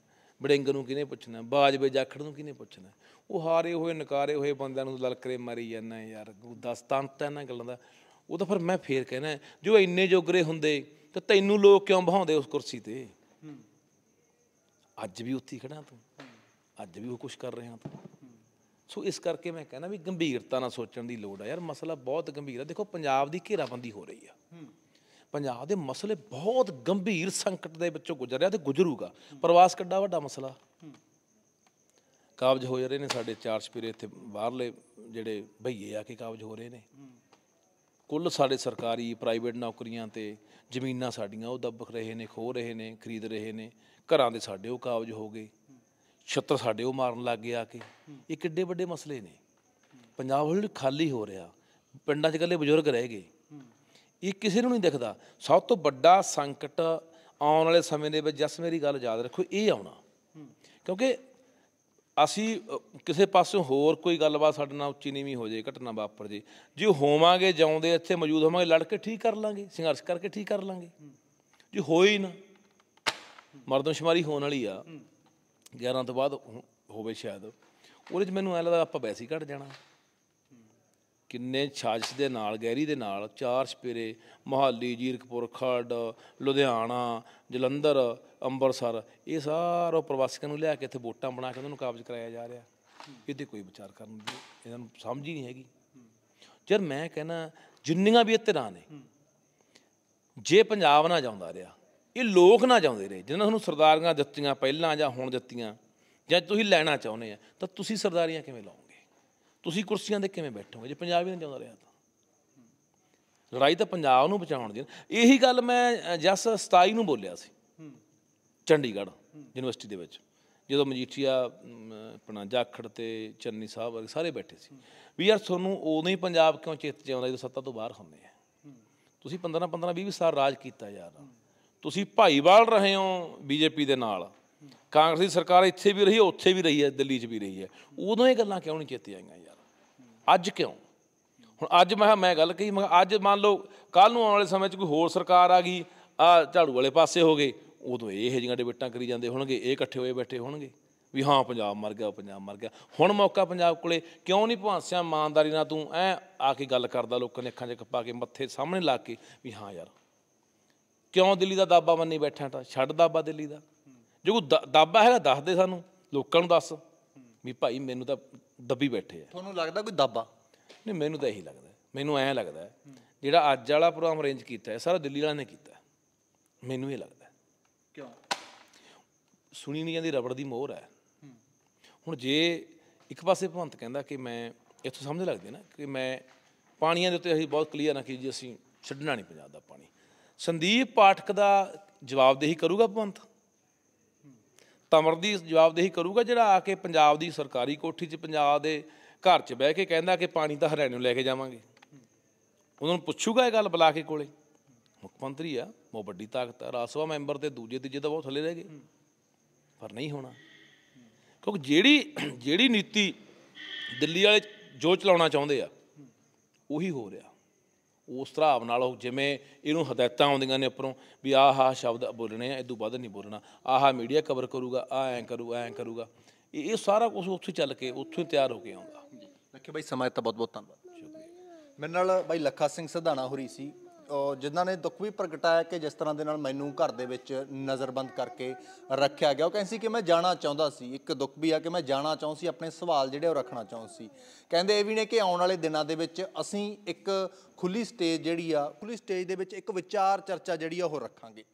ਬੜਿੰਗ ਨੂੰ ਕਿਹਨੇ ਪੁੱਛਣਾ ਬਾਜਵੇ ਜਾਖੜ ਨੂੰ ਕਿਹਨੇ ਪੁੱਛਣਾ ਉਹ ਹਾਰੇ ਹੋਏ ਨਕਾਰੇ ਹੋਏ ਬੰਦਿਆਂ ਨੂੰ ਲਲਕਰੇ ਮਾਰੀ ਜਾਂਦਾ ਯਾਰ ਦਸ ਤੰਤ ਹੈ ਨਾ ਗੱਲਾਂ ਦਾ ਉਹ ਤਾਂ ਫਿਰ ਮੈਂ ਫੇਰ ਕਹਿਣਾ ਜੋ ਇੰਨੇ ਜੋਗਰੇ ਹੁੰਦੇ ਤਾਂ ਤੈਨੂੰ ਲੋਕ ਕਿਉਂ ਬਹਾਉਂਦੇ ਉਸ ਕੁਰਸੀ ਤੇ ਅੱਜ ਵੀ ਉੱਥੇ ਖੜਾ ਤੂੰ ਅੱਜ ਵੀ ਉਹ ਕੁਝ ਕਰ ਰਿਹਾ ਤੂੰ ਸੋ ਇਸ ਕਰਕੇ ਮੈਂ ਕਹਿੰਦਾ ਵੀ ਗੰਭੀਰਤਾ ਨਾਲ ਸੋਚਣ ਦੀ ਲੋੜ ਆ ਯਾਰ ਮਸਲਾ ਬਹੁਤ ਗੰਭੀਰ ਆ ਦੇਖੋ ਪੰਜਾਬ ਦੀ ਘੇਰਾਬੰਦੀ ਹੋ ਰਹੀ ਆ ਪੰਜਾਬ ਦੇ ਮਸਲੇ ਬਹੁਤ ਗੰਭੀਰ ਸੰਕਟ ਦੇ ਵਿੱਚੋਂ ਗੁਜ਼ਰ ਰਿਹਾ ਤੇ ਗੁਜ਼ਰੂਗਾ ਪ੍ਰਵਾਸ ਕਿੱਡਾ ਵੱਡਾ ਮਸਲਾ ਕਾਬਜ ਹੋ ਰਹੇ ਨੇ ਸਾਡੇ ਚਾਰ ਸਪੀਰੇ ਇੱਥੇ ਬਾਹਰਲੇ ਜਿਹੜੇ ਭਈਏ ਆ ਕੇ ਕਾਬਜ ਹੋ ਰਹੇ ਨੇ ਕੁੱਲ ਸਾਡੇ ਸਰਕਾਰੀ ਪ੍ਰਾਈਵੇਟ ਨੌਕਰੀਆਂ ਤੇ ਜ਼ਮੀਨਾਂ ਸਾਡੀਆਂ ਉਹ ਦਬਖ ਰਹੇ ਨੇ ਖੋ ਰਹੇ ਨੇ ਖਰੀਦ ਰਹੇ ਨੇ ਘਰਾਂ ਦੇ ਸਾਡੇ ਉਹ ਕਾਬਜ ਹੋ ਗਏ ਛੱਤਰ ਸਾਡੇ ਉਹ ਮਾਰਨ ਲੱਗ ਗਏ ਆ ਕੇ ਇਹ ਕਿੱਡੇ ਵੱਡੇ ਮਸਲੇ ਨੇ ਪੰਜਾਬ ਹੁਣ ਖਾਲੀ ਹੋ ਰਿਹਾ ਪਿੰਡਾਂ 'ਚ ਇਕੱਲੇ ਬਜ਼ੁਰਗ ਰਹਿ ਗਏ ਇਹ ਕਿਸੇ ਨੂੰ ਨਹੀਂ ਦਿਖਦਾ ਸਭ ਤੋਂ ਵੱਡਾ ਸੰਕਟ ਆਉਣ ਵਾਲੇ ਸਮੇਂ ਦੇ ਵਿੱਚ ਜਸ ਮੇਰੀ ਗੱਲ ਯਾਦ ਰੱਖੋ ਇਹ ਆਉਣਾ ਕਿਉਂਕਿ ਅਸੀਂ ਕਿਸੇ ਪਾਸੇ ਹੋਰ ਕੋਈ ਗੱਲਬਾਤ ਸਾਡੇ ਨਾਲ ਉੱਚੀ ਨੀਵੀਂ ਹੋ ਜੇ ਘਟਨਾ ਵਾਪਰ ਜੇ ਜੇ ਹੋਵਾਂਗੇ ਜਾਉਂਦੇ ਇੱਥੇ ਮੌਜੂਦ ਹੋਵਾਂਗੇ ਲੜ ਕੇ ਠੀਕ ਕਰ ਲਾਂਗੇ ਸੰਘਰਸ਼ ਕਰਕੇ ਠੀਕ ਕਰ ਲਾਂਗੇ ਜੇ ਹੋਈ ਨਾ ਮਰਦਮਸ਼ਮਾਰੀ ਹੋਣ ਵਾਲੀ ਆ 11 ਤੋਂ ਬਾਅਦ ਹੋਵੇ ਸ਼ਾਇਦ ਉਹਦੇ 'ਚ ਮੈਨੂੰ ਐ ਲੱਗਦਾ ਆਪਾਂ ਵੈਸੇ ਹੀ ਘਟ ਜਾਣਾ ਕਿੰਨੇ ਛਾਜਿਸ਼ ਦੇ ਨਾਲ ਗੈਰੀ ਦੇ ਨਾਲ ਚਾਰ ਸਪੇਰੇ ਮੋਹਾਲੀ ਜੀਰਕਪੁਰ ਖੜ ਲੁਧਿਆਣਾ ਜਲੰਧਰ ਅੰਮ੍ਰਿਤਸਰ ਇਹ ਸਾਰੇ ਪ੍ਰਵਾਸੀਆਂ ਨੂੰ ਲਿਆ ਕੇ ਇੱਥੇ ਵੋਟਾਂ ਬਣਾ ਕੇ ਉਹਨਾਂ ਨੂੰ ਕਾਬਜ਼ ਕਰਾਇਆ ਜਾ ਰਿਹਾ ਇਹਦੇ ਕੋਈ ਵਿਚਾਰ ਕਰਨ ਦੀ ਇਹਨਾਂ ਨੂੰ ਸਮਝ ਹੀ ਨਹੀਂ ਹੈਗੀ ਜਦ ਮੈਂ ਕਹਿੰਦਾ ਜਿੰਨੀਆਂ ਵੀ ਧਿਰਾਂ ਨੇ ਜੇ ਪੰਜਾਬ ਨਾ ਜਾਉਂਦਾ ਰਿਹਾ ਇਹ ਲੋਕ ਨਾ ਜਾਂਦੇ ਰਹੇ ਜਿਨ੍ਹਾਂ ਨੂੰ ਸਰਦਾਰੀਆਂ ਦਿੱਤੀਆਂ ਪਹਿਲਾਂ ਜਾਂ ਹੁਣ ਦਿੱਤੀਆਂ ਜਾਂ ਤੁਸੀਂ ਲੈਣਾ ਚਾਹੁੰਦੇ ਆ ਤਾਂ ਤੁਸੀਂ ਸਰਦਾਰੀਆਂ ਕਿਵੇਂ ਲਾਓ ਤੁਸੀਂ ਕੁਰਸੀਆਂ ਦੇ ਕਿਵੇਂ ਬੈਠੋਗੇ ਜੇ ਪੰਜਾਬ ਹੀ ਨਹੀਂ ਜਿਉਂਦਾ ਰਿਹਾ ਤਾਂ ਲੜਾਈ ਤਾਂ ਪੰਜਾਬ ਨੂੰ ਬਚਾਉਣ ਦੀ ਇਹੀ ਗੱਲ ਮੈਂ ਜਸ 27 ਨੂੰ ਬੋਲਿਆ ਸੀ ਚੰਡੀਗੜ੍ਹ ਯੂਨੀਵਰਸਿਟੀ ਦੇ ਵਿੱਚ ਜਦੋਂ ਮਜੀਠੀਆ ਆਪਣਾ ਜਾਖੜ ਤੇ ਚੰਨੀ ਸਾਹਿਬ ਵਰਗੇ ਸਾਰੇ ਬੈਠੇ ਸੀ ਵੀ ਯਾਰ ਤੁਹਾਨੂੰ ਉਦੋਂ ਹੀ ਪੰਜਾਬ ਕਿਉਂ ਚੇਤ ਚ ਆਉਂਦਾ ਜਦੋਂ ਸੱਤਾ ਤੋਂ ਬਾਹਰ ਹੁੰਦੇ ਆ ਤੁਸੀਂ 15 15 20 ਸਾਲ ਰਾਜ ਕੀਤਾ ਯਾਰ ਤੁਸੀਂ ਭਾਈਵਾਲ ਰਹੇ ਹੋ ਬੀਜੇਪੀ ਦੇ ਨਾਲ ਕਾਂਗਰਸ ਦੀ ਸਰਕਾਰ ਇੱਥੇ ਵੀ ਰਹੀ ਉੱਥੇ ਵੀ ਰਹੀ ਹੈ ਦਿੱਲੀ 'ਚ ਵੀ ਰਹੀ ਹੈ ਉਦੋਂ ਇਹ ਗੱਲਾਂ ਕਿਉਂ ਨਹੀਂ ਚੇਤੇ ਆਈਆਂ ਯਾਰ ਅੱਜ ਕਿਉਂ ਹੁਣ ਅੱਜ ਮੈਂ ਮੈਂ ਗੱਲ ਕਹੀ ਮੈਂ ਅੱਜ ਮੰਨ ਲਓ ਕੱਲ ਨੂੰ ਆਉਣ ਵਾਲੇ ਸਮੇਂ 'ਚ ਕੋਈ ਹੋਰ ਸਰਕਾਰ ਆ ਗਈ ਆ ਝਾੜੂ ਵਾਲੇ ਪਾਸੇ ਹੋ ਗਏ ਉਦੋਂ ਇਹ ਜਿਹੀਆਂ ਡਿਬੇਟਾਂ ਕਰੀ ਜਾਂਦੇ ਹੋਣਗੇ ਇਹ ਇਕੱਠੇ ਹੋਏ ਬੈਠੇ ਹੋਣਗੇ ਵੀ ਹਾਂ ਪੰਜਾਬ ਮਰ ਗਿਆ ਪੰਜਾਬ ਮਰ ਗਿਆ ਹੁਣ ਮੌਕਾ ਪੰਜਾਬ ਕੋਲੇ ਕਿਉਂ ਨਹੀਂ ਭਾਂਸਿਆ ਇਮਾਨਦਾਰੀ ਨਾਲ ਤੂੰ ਐ ਆ ਕੇ ਗੱਲ ਕਰਦਾ ਲੋਕਾਂ ਨੇ ਅੱਖਾਂ 'ਚ ਕੱਪਾ ਕੇ ਮੱਥੇ ਸਾਹਮਣੇ ਲਾ ਕੇ ਵੀ ਹਾਂ ਯਾਰ ਕਿਉਂ ਦਿੱਲੀ ਦਾ ਦਾਬਾ ਮੰਨੀ ਬੈਠਾ ਤਾਂ ਛੱਡ ਦਾਬਾ ਦਿੱਲੀ ਦਾ ਜੇ ਕੋਈ ਦਾਬਾ ਹੈਗਾ ਦੱਸ ਦੇ ਸਾਨੂੰ ਲੋਕਾਂ ਨੂੰ ਦੱਸ ਵੀ ਭਾਈ ਮੈਨੂੰ ਤਾਂ ਦੱਬੀ ਬੈਠੇ ਆ ਤੁਹਾਨੂੰ ਲੱਗਦਾ ਕੋਈ ਦਾਬਾ ਨਹੀਂ ਮੈਨੂੰ ਤਾਂ ਇਹੀ ਲੱਗਦਾ ਮੈਨੂੰ ਐਂ ਲੱਗਦਾ ਜਿਹੜਾ ਅੱਜ ਵਾਲਾ ਪ੍ਰੋਗਰਾਮ ਅਰੇਂਜ ਕੀਤਾ ਹੈ ਸਾਰਾ ਦਿੱਲੀ ਵਾਲਿਆਂ ਨੇ ਕੀਤਾ ਮੈਨੂੰ ਇਹ ਲੱਗਦਾ ਕਿਉਂ ਸੁਣੀ ਨਹੀਂ ਜਾਂਦੀ ਰਬੜ ਦੀ ਮੋਹਰ ਹੈ ਹੁਣ ਜੇ ਇੱਕ ਪਾਸੇ ਭਵੰਤ ਕਹਿੰਦਾ ਕਿ ਮੈਂ ਇੱਥੋਂ ਸਮਝ ਲੱਗਦੀ ਨਾ ਕਿ ਮੈਂ ਪਾਣੀਆਂ ਦੇ ਉੱਤੇ ਅਸੀਂ ਬਹੁਤ ਕਲੀਅਰ ਨਾ ਕਿ ਜੀ ਅਸੀਂ ਛੱਡਣਾ ਨਹੀਂ ਪੰਜਾਬ ਦਾ ਪਾਣੀ ਸੰਦੀਪ ਪਾਠਕ ਦਾ ਜਵਾਬਦੇਹੀ ਕਰੂਗਾ ਭਵੰਤ ਤਮਰ ਦੀ ਜਵਾਬਦੇਹੀ ਕਰੂਗਾ ਜਿਹੜਾ ਆ ਕੇ ਪੰਜਾਬ ਦੀ ਸਰਕਾਰੀ ਕੋਠੀ 'ਚ ਪੰਜਾਬ ਦੇ ਘਰ 'ਚ ਬਹਿ ਕੇ ਕਹਿੰਦਾ ਕਿ ਪਾਣੀ ਤਾਂ ਹਰਿਆਣੇ ਨੂੰ ਲੈ ਕੇ ਜਾਵਾਂਗੇ ਉਹਨਾਂ ਨੂੰ ਪੁੱਛੂਗਾ ਇਹ ਗੱਲ ਬੁਲਾ ਕੇ ਕੋਲੇ ਮੁੱਖ ਮੰਤਰੀ ਆ ਉਹ ਵੱਡੀ ਤਾਕਤ ਆ ਰਾਜ ਸਭਾ ਮੈਂਬਰ ਤੇ ਦੂਜੇ ਤੀਜੇ ਤਾਂ ਬਹੁਤ ਥੱਲੇ ਰਹਿ ਗਏ ਪਰ ਨਹੀਂ ਹੋਣਾ ਕਿਉਂਕਿ ਜਿਹੜੀ ਜਿਹੜੀ ਨੀਤੀ ਦਿੱਲੀ ਵਾਲੇ ਜੋ ਚਲਾਉਣਾ ਚਾਹੁੰਦੇ ਆ ਉਹੀ ਹੋ ਰਿਹਾ ਉਸ ਤਰ੍ਹਾਂ ਨਾਲ ਉਹ ਜਿਵੇਂ ਇਹਨੂੰ ਹਦਾਇਤਾਂ ਆਉਂਦੀਆਂ ਨੇ ਉੱਪਰੋਂ ਵੀ ਆਹ ਆਹ ਸ਼ਬਦ ਬੋਲਣੇ ਆ ਇਦੋਂ ਵੱਧ ਨਹੀਂ ਬੋਲਣਾ ਆਹ ਮੀਡੀਆ ਕਵਰ ਕਰੂਗਾ ਆ ਐਂ ਕਰੂ ਐਂ ਕਰੂਗਾ ਇਹ ਸਾਰਾ ਕੁਝ ਉੱਥੇ ਚੱਲ ਕੇ ਉੱਥੇ ਤਿਆਰ ਹੋ ਕੇ ਆਉਂਦਾ ਜੀ ਰੱਖੇ ਬਾਈ ਸਮਾਂ ਤਾਂ ਬਹੁਤ ਬਹੁਤ ਧੰਨਵਾਦ ਮੇਰੇ ਨਾਲ ਬਾਈ ਲੱਖਾ ਸਿੰਘ ਸਧਾਣਾ ਹੋਰੀ ਸੀ ਜਿਨ੍ਹਾਂ ਨੇ ਦੁੱਖ ਵੀ ਪ੍ਰਗਟਾਇਆ ਕਿ ਜਿਸ ਤਰ੍ਹਾਂ ਦੇ ਨਾਲ ਮੈਨੂੰ ਘਰ ਦੇ ਵਿੱਚ ਨਜ਼ਰਬੰਦ ਕਰਕੇ ਰੱਖਿਆ ਗਿਆ ਉਹ ਕਹਿੰਦੇ ਸੀ ਕਿ ਮੈਂ ਜਾਣਾ ਚਾਹੁੰਦਾ ਸੀ ਇੱਕ ਦੁੱਖ ਵੀ ਆ ਕਿ ਮੈਂ ਜਾਣਾ ਚਾਹੁੰ ਸੀ ਆਪਣੇ ਸਵਾਲ ਜਿਹੜੇ ਉਹ ਰੱਖਣਾ ਚਾਹੁੰ ਸੀ ਕਹਿੰਦੇ ਇਹ ਵੀ ਨੇ ਕਿ ਆਉਣ ਵਾਲੇ ਦਿਨਾਂ ਦੇ ਵਿੱਚ ਅਸੀਂ ਇੱਕ ਖੁੱਲੀ ਸਟੇਜ ਜਿਹੜੀ ਆ ਖੁੱਲੀ ਸਟੇਜ ਦੇ ਵਿੱਚ ਇੱਕ ਵਿਚਾਰ ਚਰਚਾ ਜਿਹੜੀ ਆ ਉਹ ਰੱਖਾਂਗੇ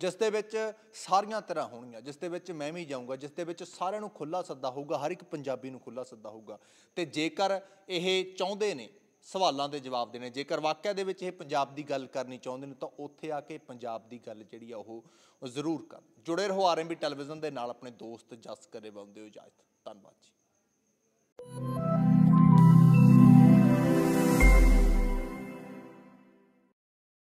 ਜਿਸ ਦੇ ਵਿੱਚ ਸਾਰੀਆਂ ਤਰ੍ਹਾਂ ਹੋਣੀਆਂ ਜਿਸ ਦੇ ਵਿੱਚ ਮੈਂ ਵੀ ਜਾਊਂਗਾ ਜਿਸ ਦੇ ਵਿੱਚ ਸਾਰਿਆਂ ਨੂੰ ਖੁੱਲਾ ਸੱਦਾ ਹੋਊਗਾ ਹਰ ਇੱਕ ਪੰਜਾਬੀ ਨੂੰ ਖੁੱਲਾ ਸੱਦਾ ਹੋਊਗਾ ਤੇ ਜੇਕਰ ਇਹ ਚਾਹੁੰਦੇ ਨੇ ਸਵਾਲਾਂ ਦੇ ਜਵਾਬ ਦੇਣੇ ਜੇਕਰ ਵਾਕਿਆ ਦੇ ਵਿੱਚ ਇਹ ਪੰਜਾਬ ਦੀ ਗੱਲ ਕਰਨੀ ਚਾਹੁੰਦੇ ਨੇ ਤਾਂ ਉੱਥੇ ਆ ਕੇ ਪੰਜਾਬ ਦੀ ਗੱਲ ਜਿਹੜੀ ਆ ਉਹ ਜ਼ਰੂਰ ਕਰ ਜੁੜੇ ਰਹੋ ਆਰਐਮਬੀ ਟੈਲੀਵਿਜ਼ਨ ਦੇ ਨਾਲ ਆਪਣੇ ਦੋਸਤ ਜਸ ਕਰੇ ਬੰਦੇ ਹੋ ਇਜਾਜ਼ਤ ਧੰਨਵਾਦ ਜੀ